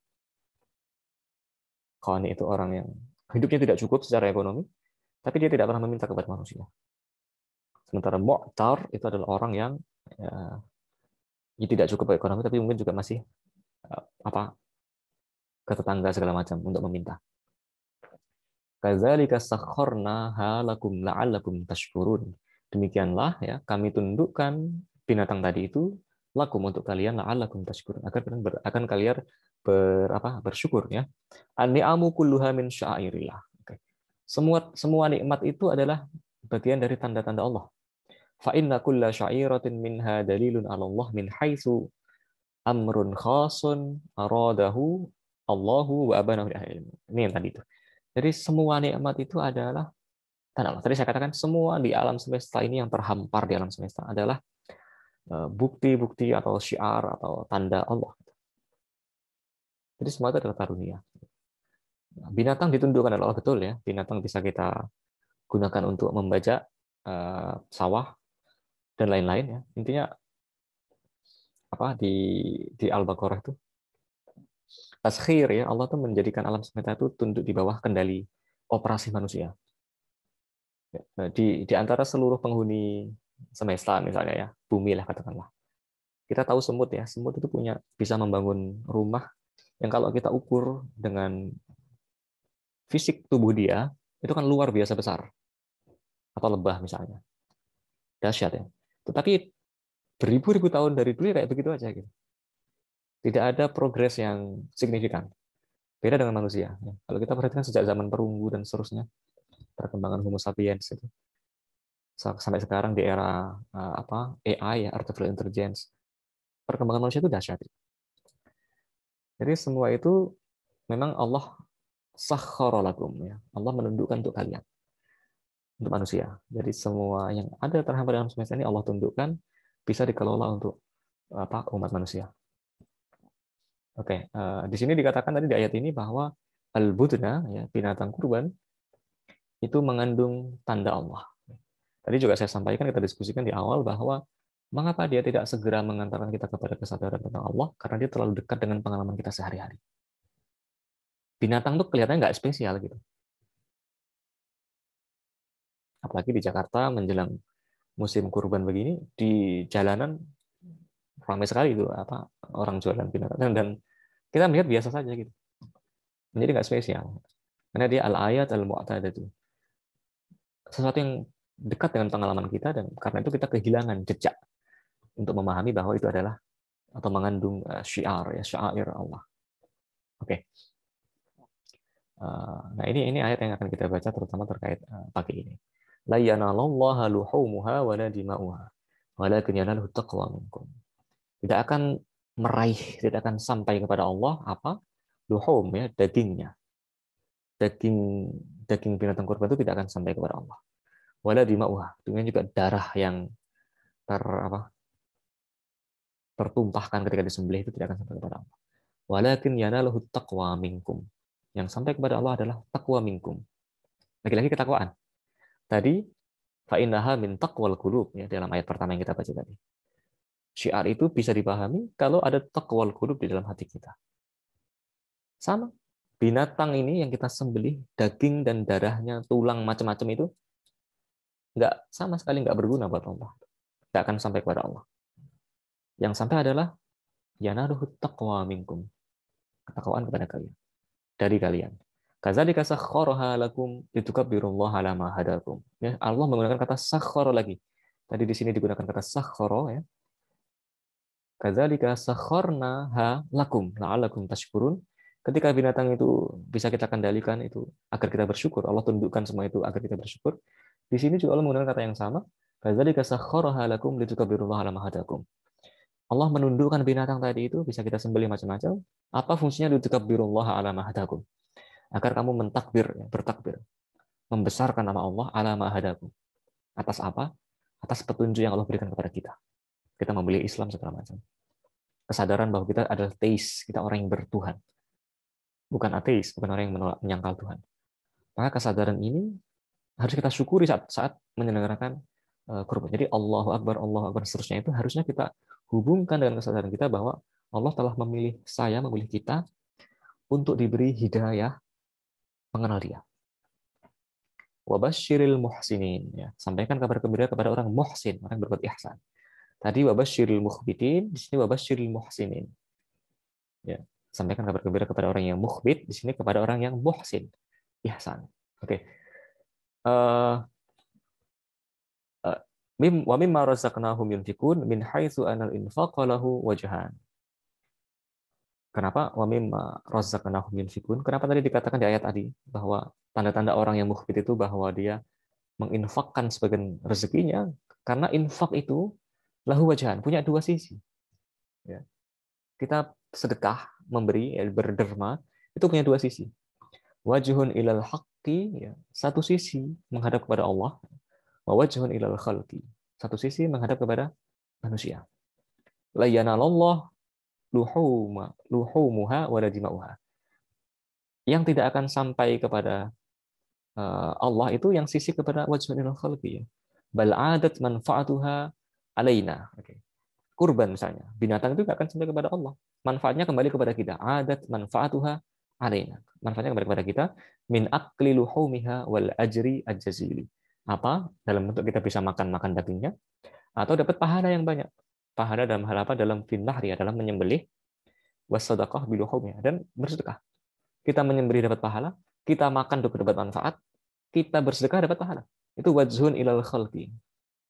S2: Qani itu orang yang hidupnya tidak cukup secara ekonomi, tapi dia tidak pernah meminta kepada manusia. Sementara mu'tar itu adalah orang yang ya, ya tidak cukup ekonomi, tapi mungkin juga masih eh, apa ke tetangga segala macam untuk meminta. Kazalika sakhorna halakum la'allakum tashkurun. Demikianlah ya kami tundukkan binatang tadi itu lakum untuk kalian la'allakum tashkurun agar kalian akan kalian ber, apa bersyukur ya. an kulluha min sya'irillah. Semua semua nikmat itu adalah bagian dari tanda-tanda Allah. Fa inna kulla sya'iratin minha dalilun 'ala Allah min haitsu amrun khasun aradahu Allahu wa abanahu Ini yang tadi itu. Jadi semua nikmat itu adalah tanda Allah. Tadi saya katakan semua di alam semesta ini yang terhampar di alam semesta adalah eh, bukti-bukti atau syiar atau tanda Allah. Jadi semua itu adalah karunia. Binatang ditundukkan oleh Allah betul ya. Binatang bisa kita gunakan untuk membajak uh, eh, sawah dan lain-lain ya. Intinya apa di di Al-Baqarah itu taskhir ya Allah tuh menjadikan alam semesta itu tunduk di bawah kendali operasi manusia. Ya, nah, di di antara seluruh penghuni semesta misalnya ya, bumi lah katakanlah. Kita tahu semut ya, semut itu punya bisa membangun rumah yang kalau kita ukur dengan fisik tubuh dia itu kan luar biasa besar atau lebah misalnya dahsyat ya tetapi beribu-ribu tahun dari dulu ya kayak begitu aja gitu tidak ada progres yang signifikan beda dengan manusia kalau kita perhatikan sejak zaman perunggu dan seterusnya perkembangan Homo sapiens itu sampai sekarang di era eh, apa AI ya artificial intelligence perkembangan manusia itu dahsyat jadi semua itu memang Allah sakhara ya. Allah menundukkan untuk kalian untuk manusia. Jadi semua yang ada terhambat dalam semesta ini Allah tundukkan bisa dikelola untuk apa umat manusia. Oke, eh, di sini dikatakan tadi di ayat ini bahwa al-budna ya binatang kurban itu mengandung tanda Allah. Tadi juga saya sampaikan kita diskusikan di awal bahwa mengapa dia tidak segera mengantarkan kita kepada kesadaran tentang Allah karena dia terlalu dekat dengan pengalaman kita sehari-hari binatang tuh kelihatannya nggak spesial gitu. Apalagi di Jakarta menjelang musim kurban begini di jalanan ramai sekali itu apa orang jualan binatang dan kita melihat biasa saja gitu. Menjadi nggak spesial. Karena dia al-ayat al-mu'tada itu. Sesuatu yang dekat dengan pengalaman kita dan karena itu kita kehilangan jejak untuk memahami bahwa itu adalah atau mengandung eh, syiar ya syair Allah. Oke. Okay. Eh, nah ini ini ayat yang akan kita baca terutama terkait eh, pagi ini. La yanalallaha luhumuha wa la dima'uha walakin yanallahu taqwa minkum. Tidak akan meraih, tidak akan sampai kepada Allah apa? Luhum ya, dagingnya. Daging daging binatang kurban itu tidak akan sampai kepada Allah. Wala dima'uha, dengan juga darah yang ter apa? tertumpahkan ketika disembelih itu tidak akan sampai kepada Allah. Walakin yanallahu taqwa minkum yang sampai kepada Allah adalah takwa mingkum. Lagi-lagi ketakwaan. Tadi fa'innaha min taqwal qulub ya dalam ayat pertama yang kita baca tadi. Syiar itu bisa dipahami kalau ada taqwal qulub di dalam hati kita. Sama. Binatang ini yang kita sembelih daging dan darahnya, tulang macam-macam itu nggak sama sekali nggak berguna buat Allah. Nggak akan sampai kepada Allah. Yang sampai adalah yanaruhu taqwa minkum. Ketakwaan kepada kalian dari kalian. Kazalika sakhkharaha lakum litukabbirullaha ala ma hadakum. Ya, Allah menggunakan kata sakhkhara lagi. Tadi di sini digunakan kata sakhkhara ya. Kazalika sakhkharna ha lakum la'allakum tashkurun. Ketika binatang itu bisa kita kendalikan itu agar kita bersyukur. Allah tundukkan semua itu agar kita bersyukur. Di sini juga Allah menggunakan kata yang sama. Kazalika sakhkharaha lakum litukabbirullaha ala ma hadakum. Allah menundukkan binatang tadi itu bisa kita sembelih macam-macam. Apa fungsinya litukabbirullaha ala mahadakum? Agar kamu mentakbir, ya, bertakbir. Membesarkan nama Allah ala mahadakum. Atas apa? Atas petunjuk yang Allah berikan kepada kita. Kita memilih Islam segala macam. Kesadaran bahwa kita adalah teis, kita orang yang bertuhan. Bukan ateis, bukan orang yang menolak, menyangkal Tuhan. Maka kesadaran ini harus kita syukuri saat, saat menyelenggarakan eh, kurban. Jadi Allahu Akbar, Allahu Akbar, seterusnya itu harusnya kita hubungkan dengan kesadaran kita bahwa Allah telah memilih saya, memilih kita untuk diberi hidayah mengenal dia. Wabashiril muhsinin. Ya. Sampaikan kabar gembira kepada orang muhsin, orang berbuat ihsan. Tadi wabashiril mukhbitin, di sini wabashiril muhsinin. Ya. Sampaikan kabar gembira kepada orang yang mukhbit, di sini kepada orang yang muhsin, ihsan. Oke. Okay. Uh, eh, Mim wa mimma razaqnahum yunfikun min haitsu Kenapa wa mimma razaqnahum Kenapa tadi dikatakan di ayat tadi bahwa tanda-tanda orang yang mukhbit itu bahwa dia menginfakkan sebagian rezekinya karena infak itu lahu wajahan, punya dua sisi. Ya. Kita sedekah, memberi, ya, berderma, itu punya dua sisi. Wajhun ilal haqqi, ya, satu sisi menghadap kepada Allah, wajahun wajhun ilal khalqi. Satu sisi menghadap kepada manusia. La yanalallah luhuma luhumuha wa Yang tidak akan sampai kepada eh, Allah itu yang sisi kepada wajhun ilal khalqi Bal adat manfaatuha alaina. Okay. Kurban misalnya, binatang itu tidak akan sampai kepada Allah. Manfaatnya kembali kepada kita. Adat manfaatuha alaina. Manfaatnya kembali kepada kita min akli luhumiha wal ajri ajazili apa dalam bentuk kita bisa makan makan dagingnya atau dapat pahala yang banyak pahala dalam hal apa dalam finnah ya dalam menyembelih wasodakoh biluhumnya dan bersedekah kita menyembelih dapat pahala kita makan dapat manfaat kita bersedekah dapat pahala itu wajhun ilal khalqi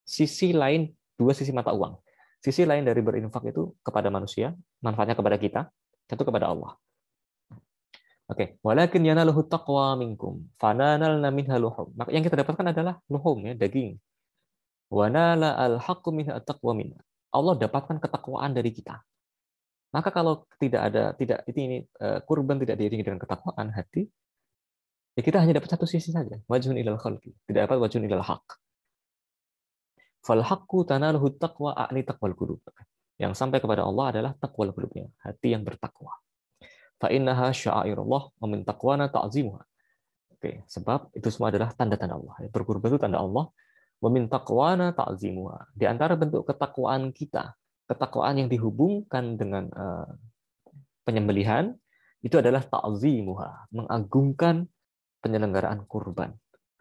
S2: sisi lain dua sisi mata uang sisi lain dari berinfak itu kepada manusia manfaatnya kepada kita satu kepada Allah Oke, walakin yana luhu taqwa minkum. na minha luhum. Maka yang kita dapatkan adalah luhum ya, daging. Wanala al-haqqu minha taqwa minna. Allah dapatkan ketakwaan dari kita. Maka kalau tidak ada tidak ini ini eh, kurban tidak diiringi dengan ketakwaan hati, ya kita hanya dapat satu sisi saja, wajhun ilal khalqi. Tidak dapat wajhun ilal haqq. Fal haqqu tanaluhu taqwa a'ni taqwal qulub. Yang sampai kepada Allah adalah taqwal qulubnya, hati yang bertakwa fa'innaha sya'airullah wa ta'zimuha. Oke, sebab itu semua adalah tanda-tanda Allah. Ya, Berkurban itu tanda Allah. Meminta min ta'zimuha. Di antara bentuk ketakwaan kita, ketakwaan yang dihubungkan dengan eh, penyembelihan itu adalah ta'zimuha, mengagungkan penyelenggaraan kurban.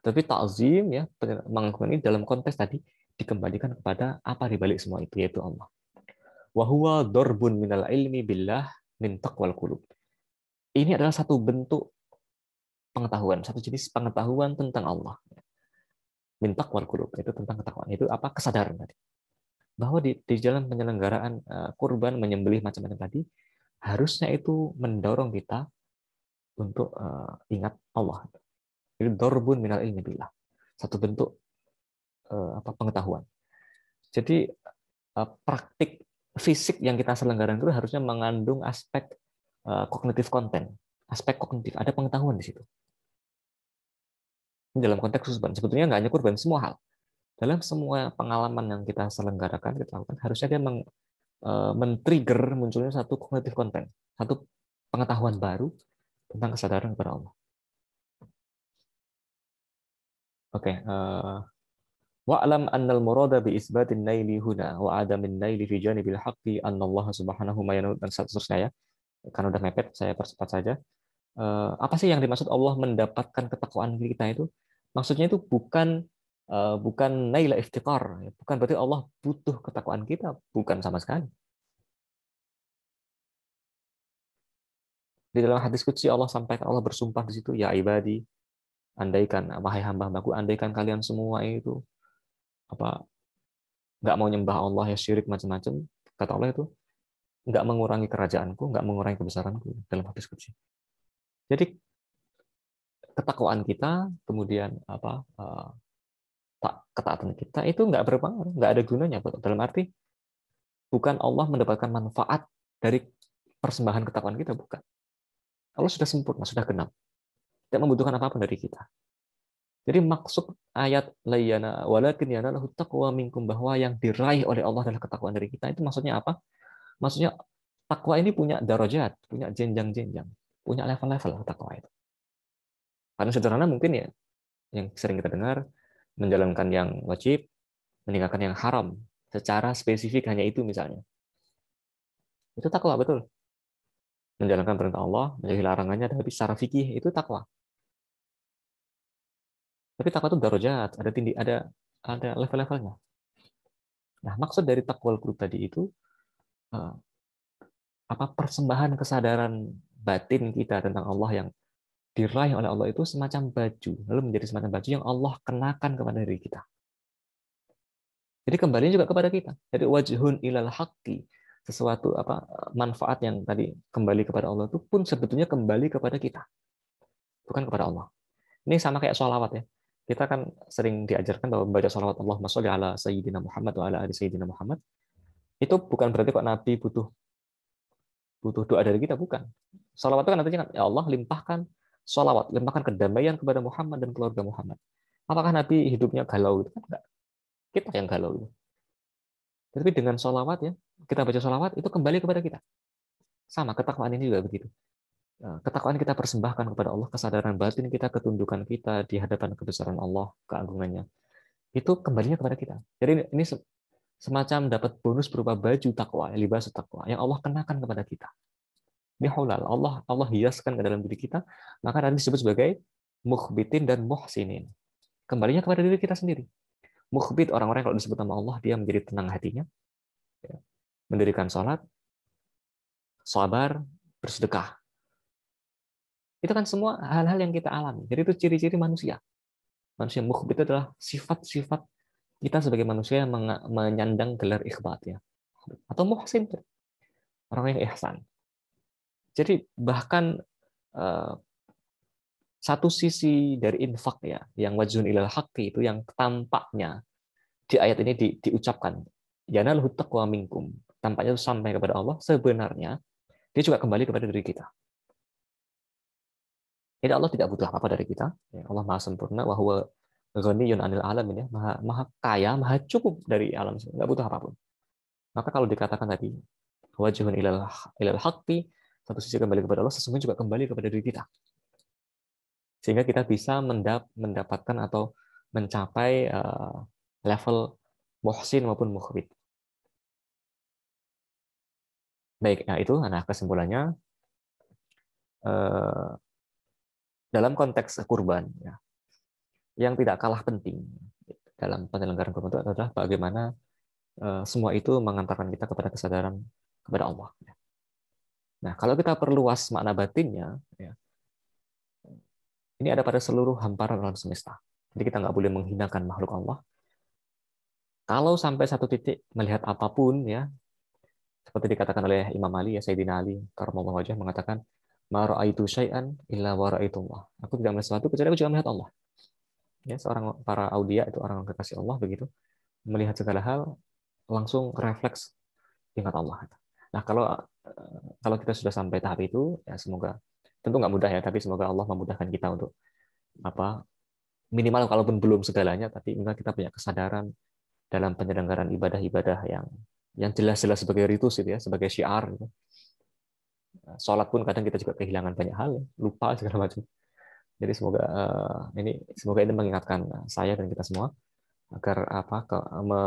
S2: Tapi ta'zim ya mengagungkan ini dalam konteks tadi dikembalikan kepada apa di balik semua itu yaitu Allah. Wahuwa dorbun minal ilmi billah min taqwal kulub ini adalah satu bentuk pengetahuan, satu jenis pengetahuan tentang Allah. Minta taqwal itu tentang ketakwaan, itu apa kesadaran tadi. Bahwa di, di jalan penyelenggaraan eh, kurban menyembelih macam-macam tadi, harusnya itu mendorong kita untuk uh, ingat Allah. Itu dorbun minal ilmi billah. Satu bentuk uh, apa pengetahuan. Jadi uh, praktik fisik yang kita selenggarakan itu harusnya mengandung aspek Eh, kognitif konten, aspek kognitif, ada pengetahuan di situ. Dalam konteks kurban, sebetulnya nggak hanya kurban, semua hal. Dalam semua pengalaman yang kita selenggarakan, kita lakukan, harusnya dia meng, eh, men-trigger munculnya satu kognitif konten, satu pengetahuan baru tentang kesadaran kepada Allah. Oke, eh, wa alam annal murada bi isbatin naili huna wa adamin naili fi janibil haqqi anna Allah subhanahu wa ta'ala dan seterusnya ya karena udah mepet saya percepat saja eh, apa sih yang dimaksud Allah mendapatkan ketakwaan kita itu maksudnya itu bukan eh, bukan naila iftiqar ya. bukan berarti Allah butuh ketakwaan kita bukan sama sekali di dalam hadis kutsi Allah sampaikan Allah bersumpah di situ ya ibadi andaikan wahai hamba-hambaku andaikan kalian semua itu apa nggak mau nyembah Allah ya syirik macam-macam kata Allah itu nggak mengurangi kerajaanku, nggak mengurangi kebesaranku dalam hadis kudsi. Jadi ketakwaan kita, kemudian apa eh, tak ketaatan kita itu nggak berpengaruh, nggak ada gunanya. Dalam arti bukan Allah mendapatkan manfaat dari persembahan ketakwaan kita, bukan. Allah sudah sempurna, sudah genap. Tidak membutuhkan apa-apa dari kita. Jadi maksud ayat layana walakin yana lahu taqwa minkum bahwa yang diraih oleh Allah adalah ketakwaan dari kita itu maksudnya apa? Maksudnya takwa ini punya darajat, punya jenjang-jenjang, punya level-level takwa itu. Karena sederhana mungkin ya yang sering kita dengar menjalankan yang wajib, meninggalkan yang haram secara spesifik hanya itu misalnya. Itu takwa betul. Menjalankan perintah Allah, menjauhi larangannya tapi secara fikih itu takwa. Tapi takwa itu darajat, ada tindih, ada ada level-levelnya. Nah, maksud dari takwa qulub tadi itu Eh, apa persembahan kesadaran batin kita tentang Allah yang diraih oleh Allah itu semacam baju, lalu menjadi semacam baju yang Allah kenakan kepada diri kita. Jadi kembali juga kepada kita. Jadi wajhun ilal haqqi, sesuatu apa manfaat yang tadi kembali kepada Allah itu pun sebetulnya kembali kepada kita. Bukan kepada Allah. Ini sama kayak sholawat ya. Kita kan sering diajarkan bahwa membaca sholawat Allahumma sholli ala sayyidina Muhammad wa ala ali sayyidina Muhammad itu bukan berarti kok Nabi butuh butuh doa dari kita bukan. Salawat itu kan artinya kan ya Allah limpahkan salawat, limpahkan kedamaian kepada Muhammad dan keluarga Muhammad. Apakah Nabi hidupnya galau itu kan enggak? Kita yang galau itu. Tapi dengan salawat ya, kita baca salawat itu kembali kepada kita. Sama ketakwaan ini juga begitu. Ya, ketakwaan kita persembahkan kepada Allah, kesadaran batin kita, ketundukan kita di hadapan kebesaran Allah, keagungannya. Itu kembalinya kepada kita. Jadi ini semacam dapat bonus berupa baju takwa, libas takwa yang Allah kenakan kepada kita. Ini halal. Allah Allah hiaskan ke dalam diri kita, maka nanti disebut sebagai mukhbitin dan muhsinin. Kembalinya kepada diri kita sendiri. Mukhbit orang-orang kalau disebut nama Allah dia menjadi tenang hatinya, ya. mendirikan sholat, sabar, bersedekah. Itu kan semua hal-hal yang kita alami. Jadi itu ciri-ciri manusia. Manusia mukhbit adalah sifat-sifat kita sebagai manusia menyandang gelar ikhbat ya atau muhsin orang yang ihsan jadi bahkan eh, satu sisi dari infak ya yang wajun ilal haqqi itu yang tampaknya di ayat ini di, diucapkan yana taqwa minkum tampaknya itu sampai kepada Allah sebenarnya dia juga kembali kepada diri kita jadi Allah tidak butuh apa-apa dari kita ya, Allah maha sempurna bahwa ghaniyun anil alamin ya, maha, maha kaya, maha cukup dari alam semesta, nggak butuh apapun. Maka kalau dikatakan tadi wajhun ilal ilal haqqi, satu sisi kembali kepada Allah, sesungguhnya juga kembali kepada diri kita. Sehingga kita bisa mendap mendapatkan atau mencapai eh, level muhsin maupun mukhbit.
S5: Baik, nah itu anak
S2: kesimpulannya eh, dalam konteks kurban ya yang tidak kalah penting dalam penyelenggaraan kurban adalah bagaimana eh, semua itu mengantarkan kita kepada kesadaran kepada Allah. Ya. Nah, kalau kita perluas makna batinnya, ya, ini ada pada seluruh hamparan alam semesta. Jadi kita nggak boleh menghinakan makhluk Allah. Kalau sampai satu titik melihat apapun, ya, seperti dikatakan oleh Imam Ali, ya, Sayyidina Ali, Karamullah Wajah mengatakan, Ma ra'aitu syai'an illa wa Allah. Aku tidak melihat sesuatu kecuali aku juga melihat Allah ya seorang para audia itu orang yang kekasih Allah begitu melihat segala hal langsung refleks ingat Allah. Nah kalau eh, kalau kita sudah sampai tahap itu ya semoga tentu nggak mudah ya tapi semoga Allah memudahkan kita untuk apa minimal kalaupun belum segalanya tapi minimal kita punya kesadaran dalam penyelenggaraan ibadah-ibadah yang yang jelas-jelas sebagai ritus itu ya sebagai syiar gitu. Sholat pun kadang kita juga kehilangan banyak hal, lupa segala macam. Jadi semoga uh, ini semoga ini mengingatkan eh, saya dan kita semua agar apa ke, me,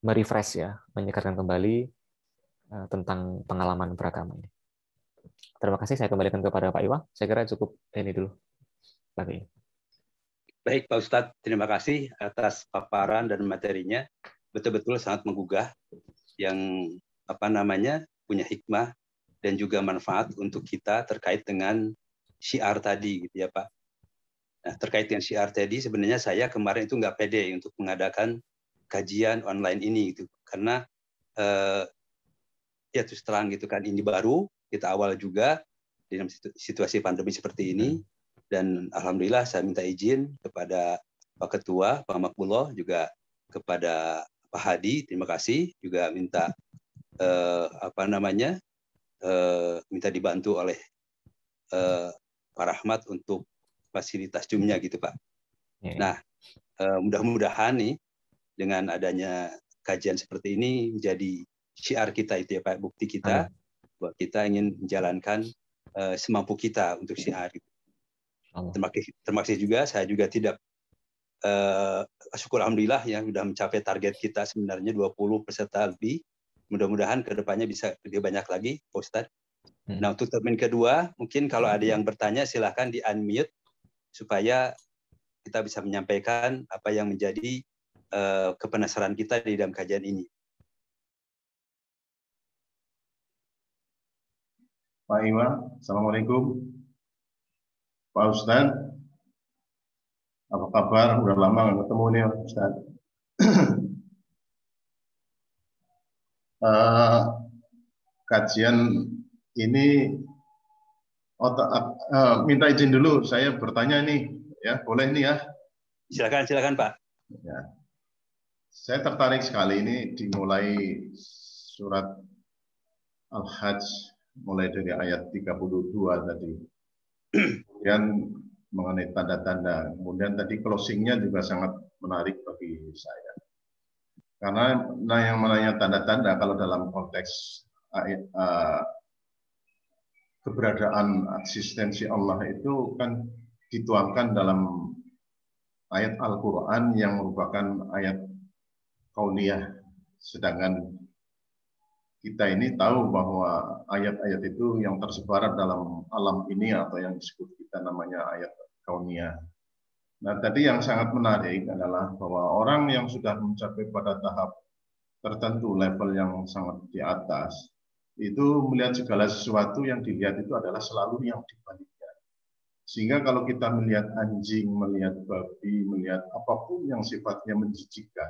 S2: merefresh ya, menyegarkan kembali uh, tentang pengalaman beragama ini. Terima kasih saya kembalikan kepada Pak Iwa. Saya kira cukup ini dulu Lagi.
S1: Baik Pak Ustadz, terima kasih atas paparan dan materinya. Betul-betul sangat menggugah yang apa namanya punya hikmah dan juga manfaat untuk kita terkait dengan Siar tadi gitu ya Pak. Nah, terkait dengan Siar tadi sebenarnya saya kemarin itu nggak pede untuk mengadakan kajian online ini gitu karena eh, ya terus terang gitu kan ini baru kita awal juga dalam situasi pandemi seperti ini hmm. dan alhamdulillah saya minta izin kepada Pak Ketua, Pak Makbuloh juga kepada Pak Hadi, terima kasih juga minta eh, apa namanya eh, minta dibantu oleh eh, Pak Rahmat untuk fasilitas jumnya gitu Pak. Yeah. Ya. Nah, eh, mudah-mudahan nih dengan adanya kajian seperti ini menjadi syiar kita itu ya Pak, bukti kita Amin. Ah. bahwa kita ingin menjalankan uh, semampu kita untuk syiar. Gitu. Terima kasih juga saya juga tidak uh, syukur alhamdulillah yang sudah mencapai target kita sebenarnya 20 peserta lebih. Mudah-mudahan kedepannya bisa lebih banyak lagi, Pak Ustadz. Hmm. Nah, untuk termin kedua, mungkin kalau ada yang bertanya silahkan di-unmute supaya kita bisa menyampaikan apa yang menjadi uh, kepenasaran kita di dalam kajian ini.
S3: Pak Iwan, Assalamualaikum. Pak Ustaz, apa kabar? Udah lama nggak ketemu nih Pak uh, kajian ini otak, uh, minta izin dulu saya bertanya ini ya boleh nih ya
S1: silakan silakan pak
S3: ya. saya tertarik sekali ini dimulai surat al-hajj mulai dari ayat 32 tadi kemudian mengenai tanda-tanda kemudian tadi closingnya juga sangat menarik bagi saya karena nah yang menanya tanda-tanda kalau dalam konteks eh, eh, keberadaan eksistensi Allah itu kan dituangkan dalam ayat Al-Quran yang merupakan ayat kauniyah. Sedangkan kita ini tahu bahwa ayat-ayat itu yang tersebar dalam alam ini atau yang disebut kita namanya ayat kauniyah. Nah, tadi yang sangat menarik adalah bahwa orang yang sudah mencapai pada tahap tertentu level yang sangat di atas, itu melihat segala sesuatu yang dilihat itu adalah selalu yang dibandingkan. Sehingga kalau kita melihat anjing, melihat babi, melihat apapun yang sifatnya menjijikkan,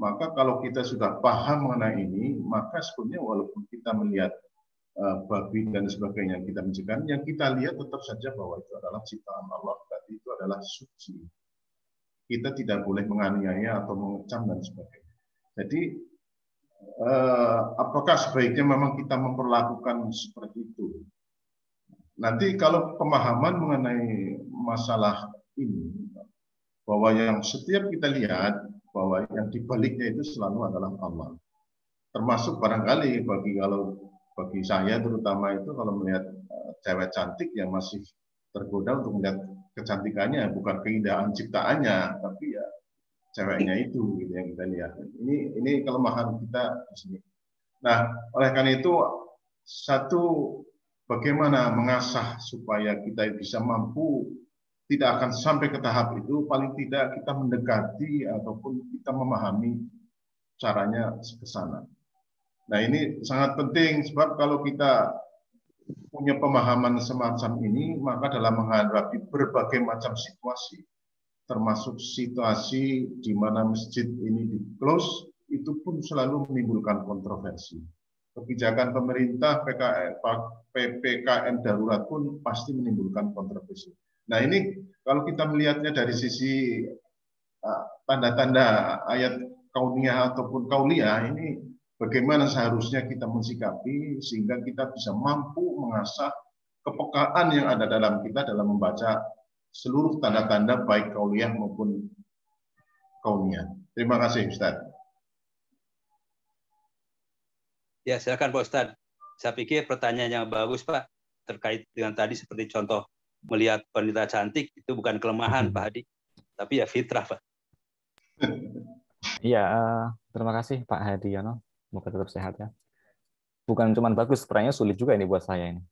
S3: maka kalau kita sudah paham mengenai ini, maka sebenarnya walaupun kita melihat uh, babi dan sebagainya kita menjijikkan, yang kita lihat tetap saja bahwa itu adalah ciptaan Allah, berarti itu adalah suci. Kita tidak boleh menganiaya atau mengecam dan sebagainya. Jadi eh, apakah sebaiknya memang kita memperlakukan seperti itu. Nanti kalau pemahaman mengenai masalah ini, bahwa yang setiap kita lihat, bahwa yang dibaliknya itu selalu adalah Allah. Termasuk barangkali bagi kalau bagi saya terutama itu kalau melihat eh, cewek cantik yang masih tergoda untuk melihat kecantikannya, bukan keindahan ciptaannya, tapi ya ceweknya itu gitu yang kita lihat. Ini ini kelemahan kita di sini. Nah, oleh karena itu satu bagaimana mengasah supaya kita bisa mampu tidak akan sampai ke tahap itu paling tidak kita mendekati ataupun kita memahami caranya ke sana. Nah, ini sangat penting sebab kalau kita punya pemahaman semacam ini, maka dalam menghadapi berbagai macam situasi termasuk situasi di mana masjid ini di close itu pun selalu menimbulkan kontroversi. Kebijakan pemerintah PKR, PPKM darurat pun pasti menimbulkan kontroversi. Nah ini kalau kita melihatnya dari sisi eh, tanda-tanda ayat kauniyah ataupun kaulia ini bagaimana seharusnya kita mensikapi sehingga kita bisa mampu mengasah kepekaan yang ada dalam kita dalam membaca seluruh tanda-tanda baik kauliah maupun kaumnya. Terima kasih Ustaz.
S1: Ya, silakan Pak Ustaz. Saya pikir pertanyaan yang bagus Pak terkait dengan tadi seperti contoh melihat wanita cantik itu bukan kelemahan hmm. Pak Hadi, tapi ya fitrah Pak.
S2: Iya, terima kasih Pak Hadi Yono. Semoga tetap sehat ya. Bukan cuma bagus, sebenarnya sulit juga ini buat saya ini.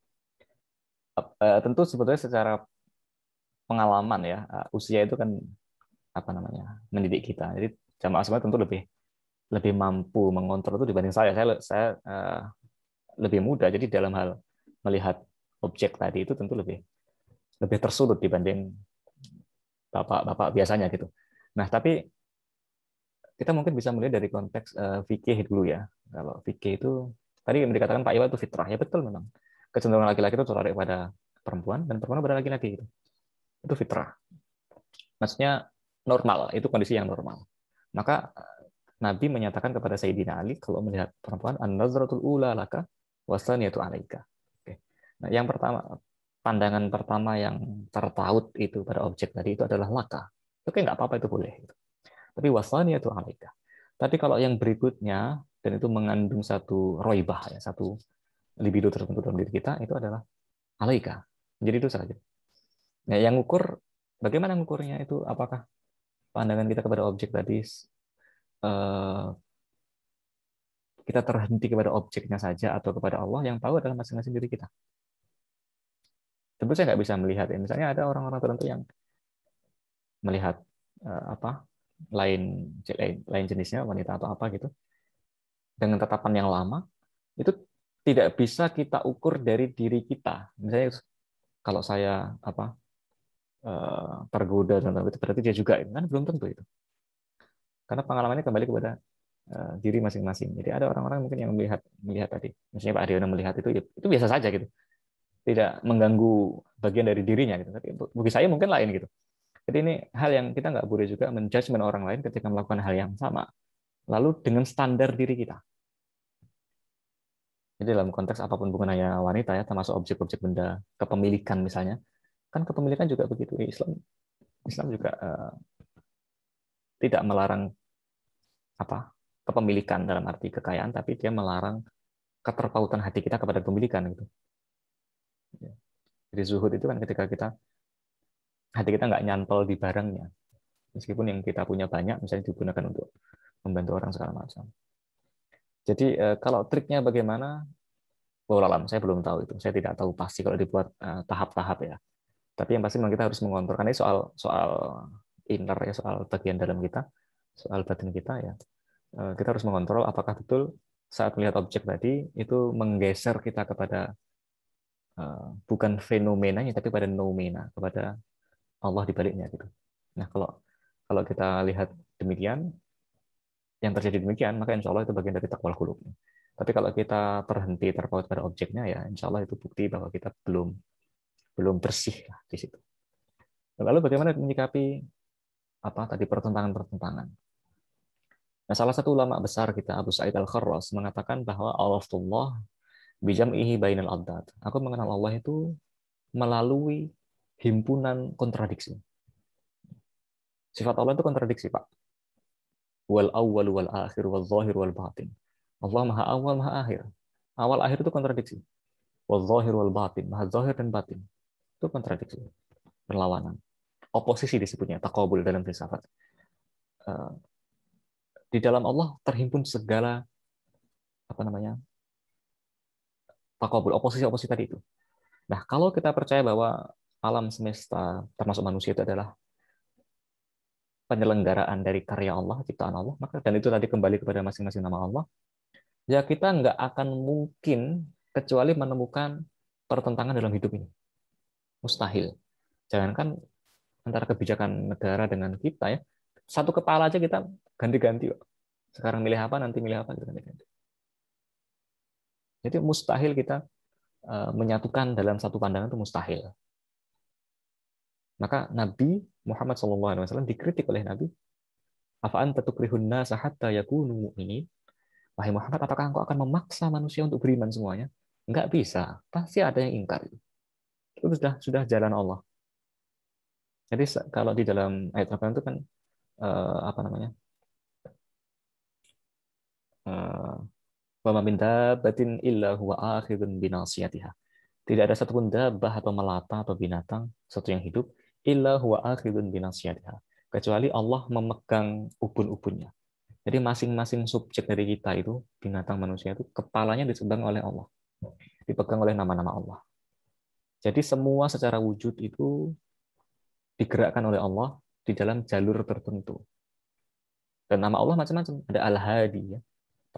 S2: Eh, eh, tentu sebetulnya secara pengalaman ya eh, usia itu kan apa namanya mendidik kita jadi jamaah semua tentu lebih lebih mampu mengontrol itu dibanding saya saya saya uh, lebih muda jadi dalam hal melihat objek tadi itu tentu lebih lebih tersulut dibanding bapak-bapak biasanya gitu nah tapi kita mungkin bisa melihat dari konteks uh, eh, fikih dulu ya kalau fikih itu tadi yang dikatakan Pak Iwa itu fitrah ya betul memang kecenderungan laki-laki itu tertarik pada perempuan dan perempuan pada laki-laki gitu itu fitrah. Maksudnya normal, itu kondisi yang normal. Maka eh, Nabi menyatakan kepada Sayyidina Ali kalau melihat perempuan an-nazratul ula laka wasaniyatu alaika. Oke. Nah, yang pertama pandangan pertama yang tertaut itu pada objek tadi itu adalah laka. Oke, nggak apa-apa itu boleh. Tapi wasaniyatu alaika. Tapi kalau yang berikutnya dan itu mengandung satu roibah ya, satu libido tertentu dalam diri kita itu adalah alaika. Jadi itu saja. Nah, yang ukur, bagaimana ngukurnya itu? Apakah pandangan kita kepada objek tadi eh, kita terhenti kepada objeknya saja atau kepada Allah yang tahu adalah masing-masing diri kita. Tentu saya nggak bisa melihat. Ya. Misalnya ada orang-orang tertentu yang melihat eh, apa lain lain jenisnya wanita atau apa gitu dengan tatapan yang lama itu tidak bisa kita ukur dari diri kita. Misalnya kalau saya apa Eh, tergoda dan itu berarti dia juga kan belum tentu itu karena pengalamannya kembali kepada eh, diri masing-masing jadi ada orang-orang mungkin yang melihat melihat tadi misalnya Pak Ariono melihat itu ya, itu biasa saja gitu tidak mengganggu bagian dari dirinya gitu tapi bagi saya mungkin lain gitu jadi ini hal yang kita nggak boleh juga menjudgment orang lain ketika melakukan hal yang sama lalu dengan standar diri kita jadi dalam konteks apapun bukan hanya wanita ya termasuk objek-objek benda kepemilikan misalnya kan kepemilikan juga begitu Islam Islam juga uh, tidak melarang apa kepemilikan dalam arti kekayaan tapi dia melarang keterpautan hati kita kepada kepemilikan gitu ya. jadi zuhud itu kan ketika kita hati kita nggak nyantol di barangnya meskipun yang kita punya banyak misalnya digunakan untuk membantu orang segala macam jadi eh, kalau triknya bagaimana Wallahualam, saya belum tahu itu. Saya tidak tahu pasti kalau dibuat eh, tahap-tahap ya tapi yang pasti memang kita harus mengontrol karena ini soal soal inner ya soal bagian dalam kita soal batin kita ya eh, kita harus mengontrol apakah betul saat melihat objek tadi itu menggeser kita kepada eh, bukan fenomenanya tapi pada nomena kepada Allah di baliknya gitu. Nah kalau kalau kita lihat demikian yang terjadi demikian maka insya Allah itu bagian dari takwal kulub. Tapi kalau kita terhenti terpaut pada objeknya ya insya Allah itu bukti bahwa kita belum belum bersih di situ. Lalu bagaimana menyikapi apa tadi pertentangan-pertentangan? Nah, salah satu ulama besar kita Abu Sa'id Al-Kharras mengatakan bahwa Allah bijam ihi bainal abdad. Aku mengenal Allah itu melalui himpunan kontradiksi. Sifat Allah itu kontradiksi, Pak. Wal awal wal akhir wal zahir wal batin. Allah maha awal maha akhir. Awal akhir itu kontradiksi. Wal zahir wal batin, maha zahir dan batin. Itu kontradiksi, perlawanan. Oposisi disebutnya, takabul dalam filsafat. Eh, di dalam Allah terhimpun segala apa namanya takabul oposisi-oposisi tadi itu. Nah, kalau kita percaya bahwa alam semesta termasuk manusia itu adalah penyelenggaraan dari karya Allah, ciptaan Allah, maka dan itu tadi kembali kepada masing-masing nama Allah, ya kita nggak akan mungkin kecuali menemukan pertentangan dalam hidup ini mustahil. Jangankan antara kebijakan negara dengan kita ya, satu kepala aja kita ganti-ganti. Sekarang milih apa, nanti milih apa, kita ganti-ganti. Jadi mustahil kita eh, menyatukan dalam satu pandangan itu mustahil. Maka Nabi Muhammad SAW dikritik oleh Nabi, Afaan sahata sahatta yakunu ini, Wahai Muhammad, apakah engkau akan memaksa manusia untuk beriman semuanya? Enggak bisa. Pasti ada yang ingkar itu sudah sudah jalan Allah. Jadi kalau di dalam ayat apa itu kan uh, apa namanya? Eh, Wa minta batin illa huwa akhirun binasiyatiha. Tidak ada satupun dabah atau melata atau binatang, satu yang hidup, illa huwa akhirun binasiyatiha. Kecuali Allah memegang ubun-ubunnya. Jadi masing-masing subjek dari kita itu, binatang manusia itu, kepalanya disebang oleh Allah. Dipegang oleh nama-nama Allah. Jadi semua secara wujud itu digerakkan oleh Allah di dalam jalur tertentu. Dan nama Allah macam-macam. Ada Al-Hadi. Ya.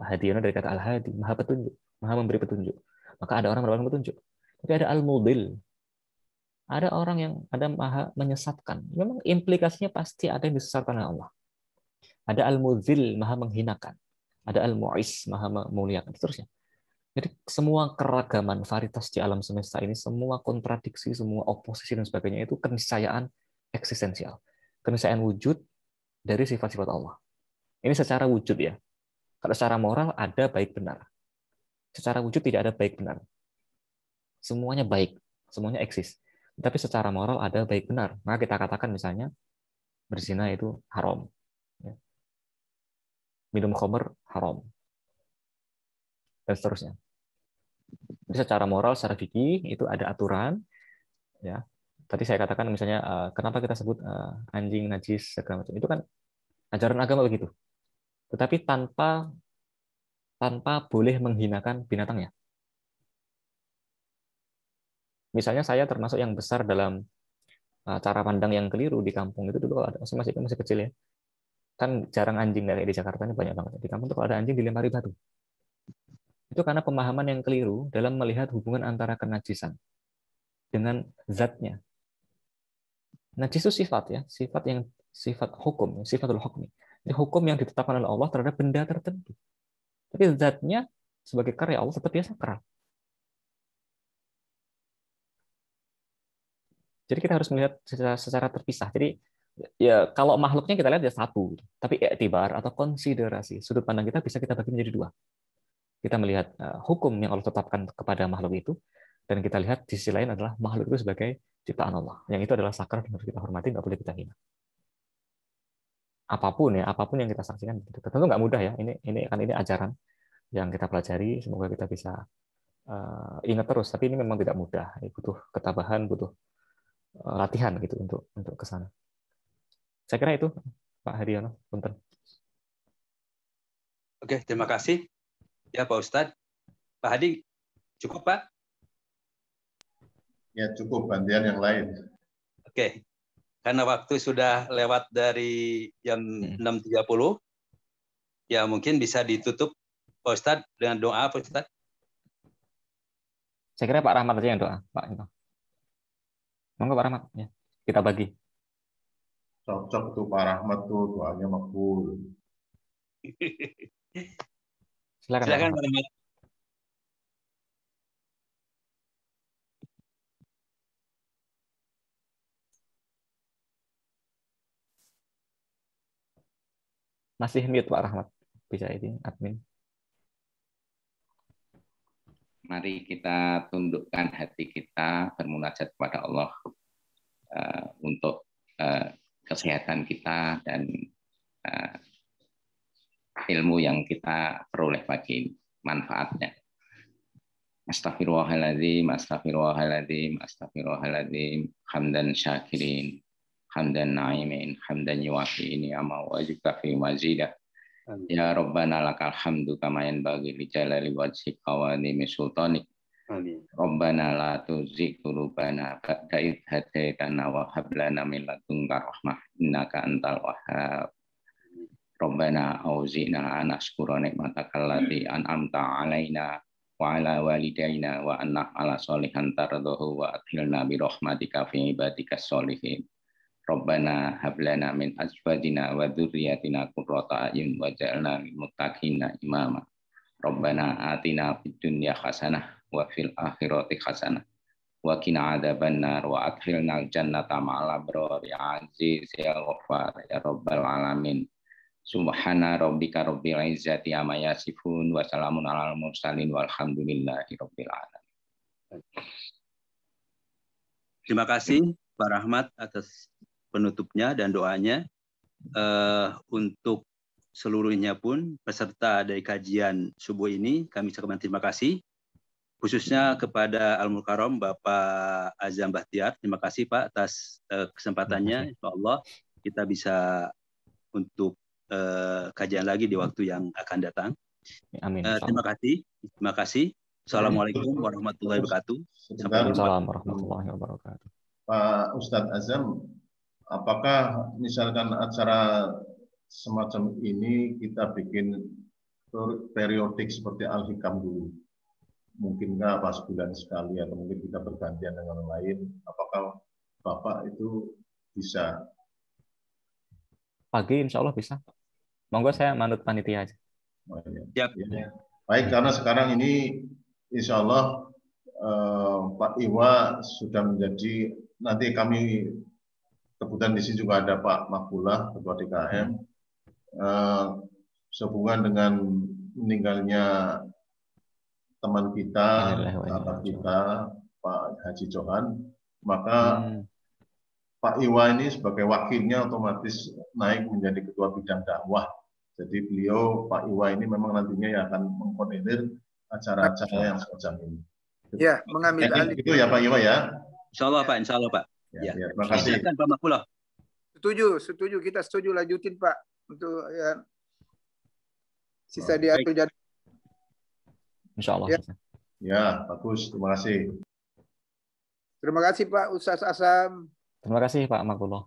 S2: Hadiana dari kata Al-Hadi. Maha petunjuk. Maha memberi petunjuk. Maka ada orang mendapatkan petunjuk. Tapi ada Al-Mudil. Ada orang yang ada maha menyesatkan. Memang implikasinya pasti ada yang disesatkan oleh Allah. Ada al mudil maha menghinakan. Ada Al-Mu'iz, maha memuliakan. Seterusnya. Jadi semua keragaman varietas di alam semesta ini, semua kontradiksi, semua oposisi dan sebagainya itu keniscayaan eksistensial, keniscayaan wujud dari sifat-sifat Allah. Ini secara wujud ya. Kalau secara moral ada baik benar. Secara wujud tidak ada baik benar. Semuanya baik, semuanya eksis. Tapi secara moral ada baik benar. Maka kita katakan misalnya berzina itu haram. Ya. Minum khamr haram. Dan seterusnya jadi secara moral, secara fikih itu ada aturan. Ya, tadi saya katakan misalnya eh, kenapa kita sebut eh, anjing najis segala macam itu kan ajaran agama begitu. Tetapi tanpa tanpa boleh menghinakan binatangnya. Misalnya saya termasuk yang besar dalam eh, cara pandang yang keliru di kampung itu dulu ada masih masih kecil ya kan jarang anjing dari di Jakarta ini banyak banget di kampung tuh kalau ada anjing dilempari batu itu karena pemahaman yang keliru dalam melihat hubungan antara kenajisan dengan zatnya. Najis itu sifat ya, sifat yang sifat hukum, sifatul hukum. Ini hukum yang ditetapkan oleh Allah terhadap benda tertentu. Tapi zatnya sebagai karya Allah sepertinya sakral. Jadi kita harus melihat secara, secara terpisah. Jadi ya kalau makhluknya kita lihat ya satu, tapi tibar atau konsiderasi sudut pandang kita bisa kita bagi menjadi dua kita melihat eh, hukum yang Allah tetapkan kepada makhluk itu, dan kita lihat di sisi lain adalah makhluk itu sebagai ciptaan Allah. Yang itu adalah sakral yang harus kita hormati, nggak boleh kita hina. Apapun ya, apapun yang kita saksikan, tentu nggak mudah ya. Ini ini kan ini ajaran yang kita pelajari. Semoga kita bisa uh, ingat terus. Tapi ini memang tidak mudah. butuh ketabahan, butuh uh, latihan gitu untuk untuk kesana Saya kira itu Pak Haryono, punten.
S1: Oke, terima kasih Ya Pak Ustadz. Pak Hadi, cukup Pak? Ya cukup, bantian yang lain. Oke, karena waktu sudah lewat dari jam hmm. 6.30, ya mungkin bisa ditutup Pak Ustadz dengan doa Pak Ustadz.
S2: Saya kira Pak Rahmat aja yang doa, Pak. Monggo Pak Rahmat, ya. kita bagi.
S3: Cocok tuh Pak Rahmat tuh doanya makbul.
S5: Silakan. Silakan
S2: Masih mute Pak Rahmat. Bisa ini admin.
S4: Mari kita tundukkan hati kita bermunajat kepada Allah uh, untuk uh, kesehatan kita dan eh, ilmu yang kita peroleh pagi ini, manfaatnya. Astaghfirullahaladzim, astaghfirullahaladzim, astaghfirullahaladzim, hamdan syakirin, hamdan na'imin, hamdan yuafi ini ama ya wajibka fi mazidah. Ya Rabbana lakal hamdu kama bagi li jalali wajhika wa azimi Rabbana la tuzik qulubana ba'da hadaitana wa hab min rahmah innaka antal wahab. Rabbana auzina an ashkura nikmatakal lati an'amta alaina wa ala walidayna wa anna ala solihan tardahu wa adkhilna bi rahmatika fi ibadika solihin. Rabbana hablana min azwajina wa dzurriyyatina qurrata a'yun waj'alna lil muttaqina imama. Rabbana atina fid dunya hasanah wa fil akhirati hasanah wa qina adzabannar wa adkhilnal jannata ma'al ya aziz ya ghafar ya rabbal alamin. Subhana rabbika rabbil izzati amma yasifun wa salamun alal mursalin walhamdulillahi rabbil alamin.
S1: Terima kasih Pak Rahmat atas penutupnya dan doanya. Uh, untuk seluruhnya pun peserta dari kajian subuh ini kami sangat terima kasih khususnya kepada Al Mukarom Bapak Azam Bahtiar. Terima kasih Pak atas uh, kesempatannya. Insya Allah kita bisa untuk Eh, kajian lagi di waktu yang akan datang. Amin. Uh, terima kasih. Terima kasih. Assalamualaikum warahmatullahi wabarakatuh. Assalamualaikum
S3: warahmatullahi wabarakatuh. Pak Ustadz Azam, apakah misalkan acara semacam ini kita bikin periodik seperti Al-Hikam dulu? Mungkin nggak pas bulan sekali atau mungkin kita bergantian dengan yang lain. Apakah Bapak itu bisa?
S2: Pagi insya Allah bisa. Monggo saya manut panitia aja.
S3: Oh, iya. Ya. Baik, karena sekarang ini insya Allah eh, Pak Iwa sudah menjadi, nanti kami kebutuhan di sini juga ada Pak Makbullah, Ketua DKM, eh, sehubungan dengan meninggalnya teman kita, kakak kita, Pak Haji Johan, maka hmm. Pak Iwa ini sebagai wakilnya otomatis naik menjadi ketua bidang dakwah jadi beliau Pak Iwa ini memang nantinya yang akan mengkoordinir acara-acara yang semacam ini. Ya, mengambil alih. Itu ya Pak Iwa ya.
S1: Insya Allah Pak, Insya Allah Pak. Ya, ya. ya terima kasih. Silakan Pak Makmullah. Setuju, setuju. Kita setuju lanjutin Pak untuk ya, sisa oh, dia
S3: Insya Allah. Ya. ya, bagus. Terima kasih.
S1: Terima kasih Pak Ustaz Asam.
S3: Terima kasih Pak Makuloh.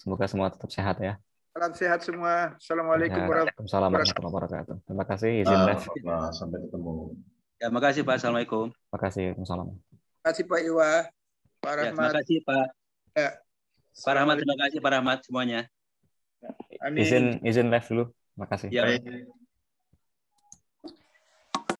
S2: Semoga semua tetap sehat ya.
S1: Salam sehat semua. Assalamualaikum ya, warahmatullahi
S2: wabarakatuh.
S3: Terima kasih izin ah, Sampai ketemu.
S1: Ya, kasih Pak. Assalamualaikum.
S3: Makasih. assalamualaikum.
S1: Terima kasih Pak Iwa. Pak Rahmat. Ya, terima kasih Pak. Ya. Pak Rahmat, terima kasih Pak Rahmat semuanya. Izin
S2: izin live dulu. Makasih.
S1: Ya.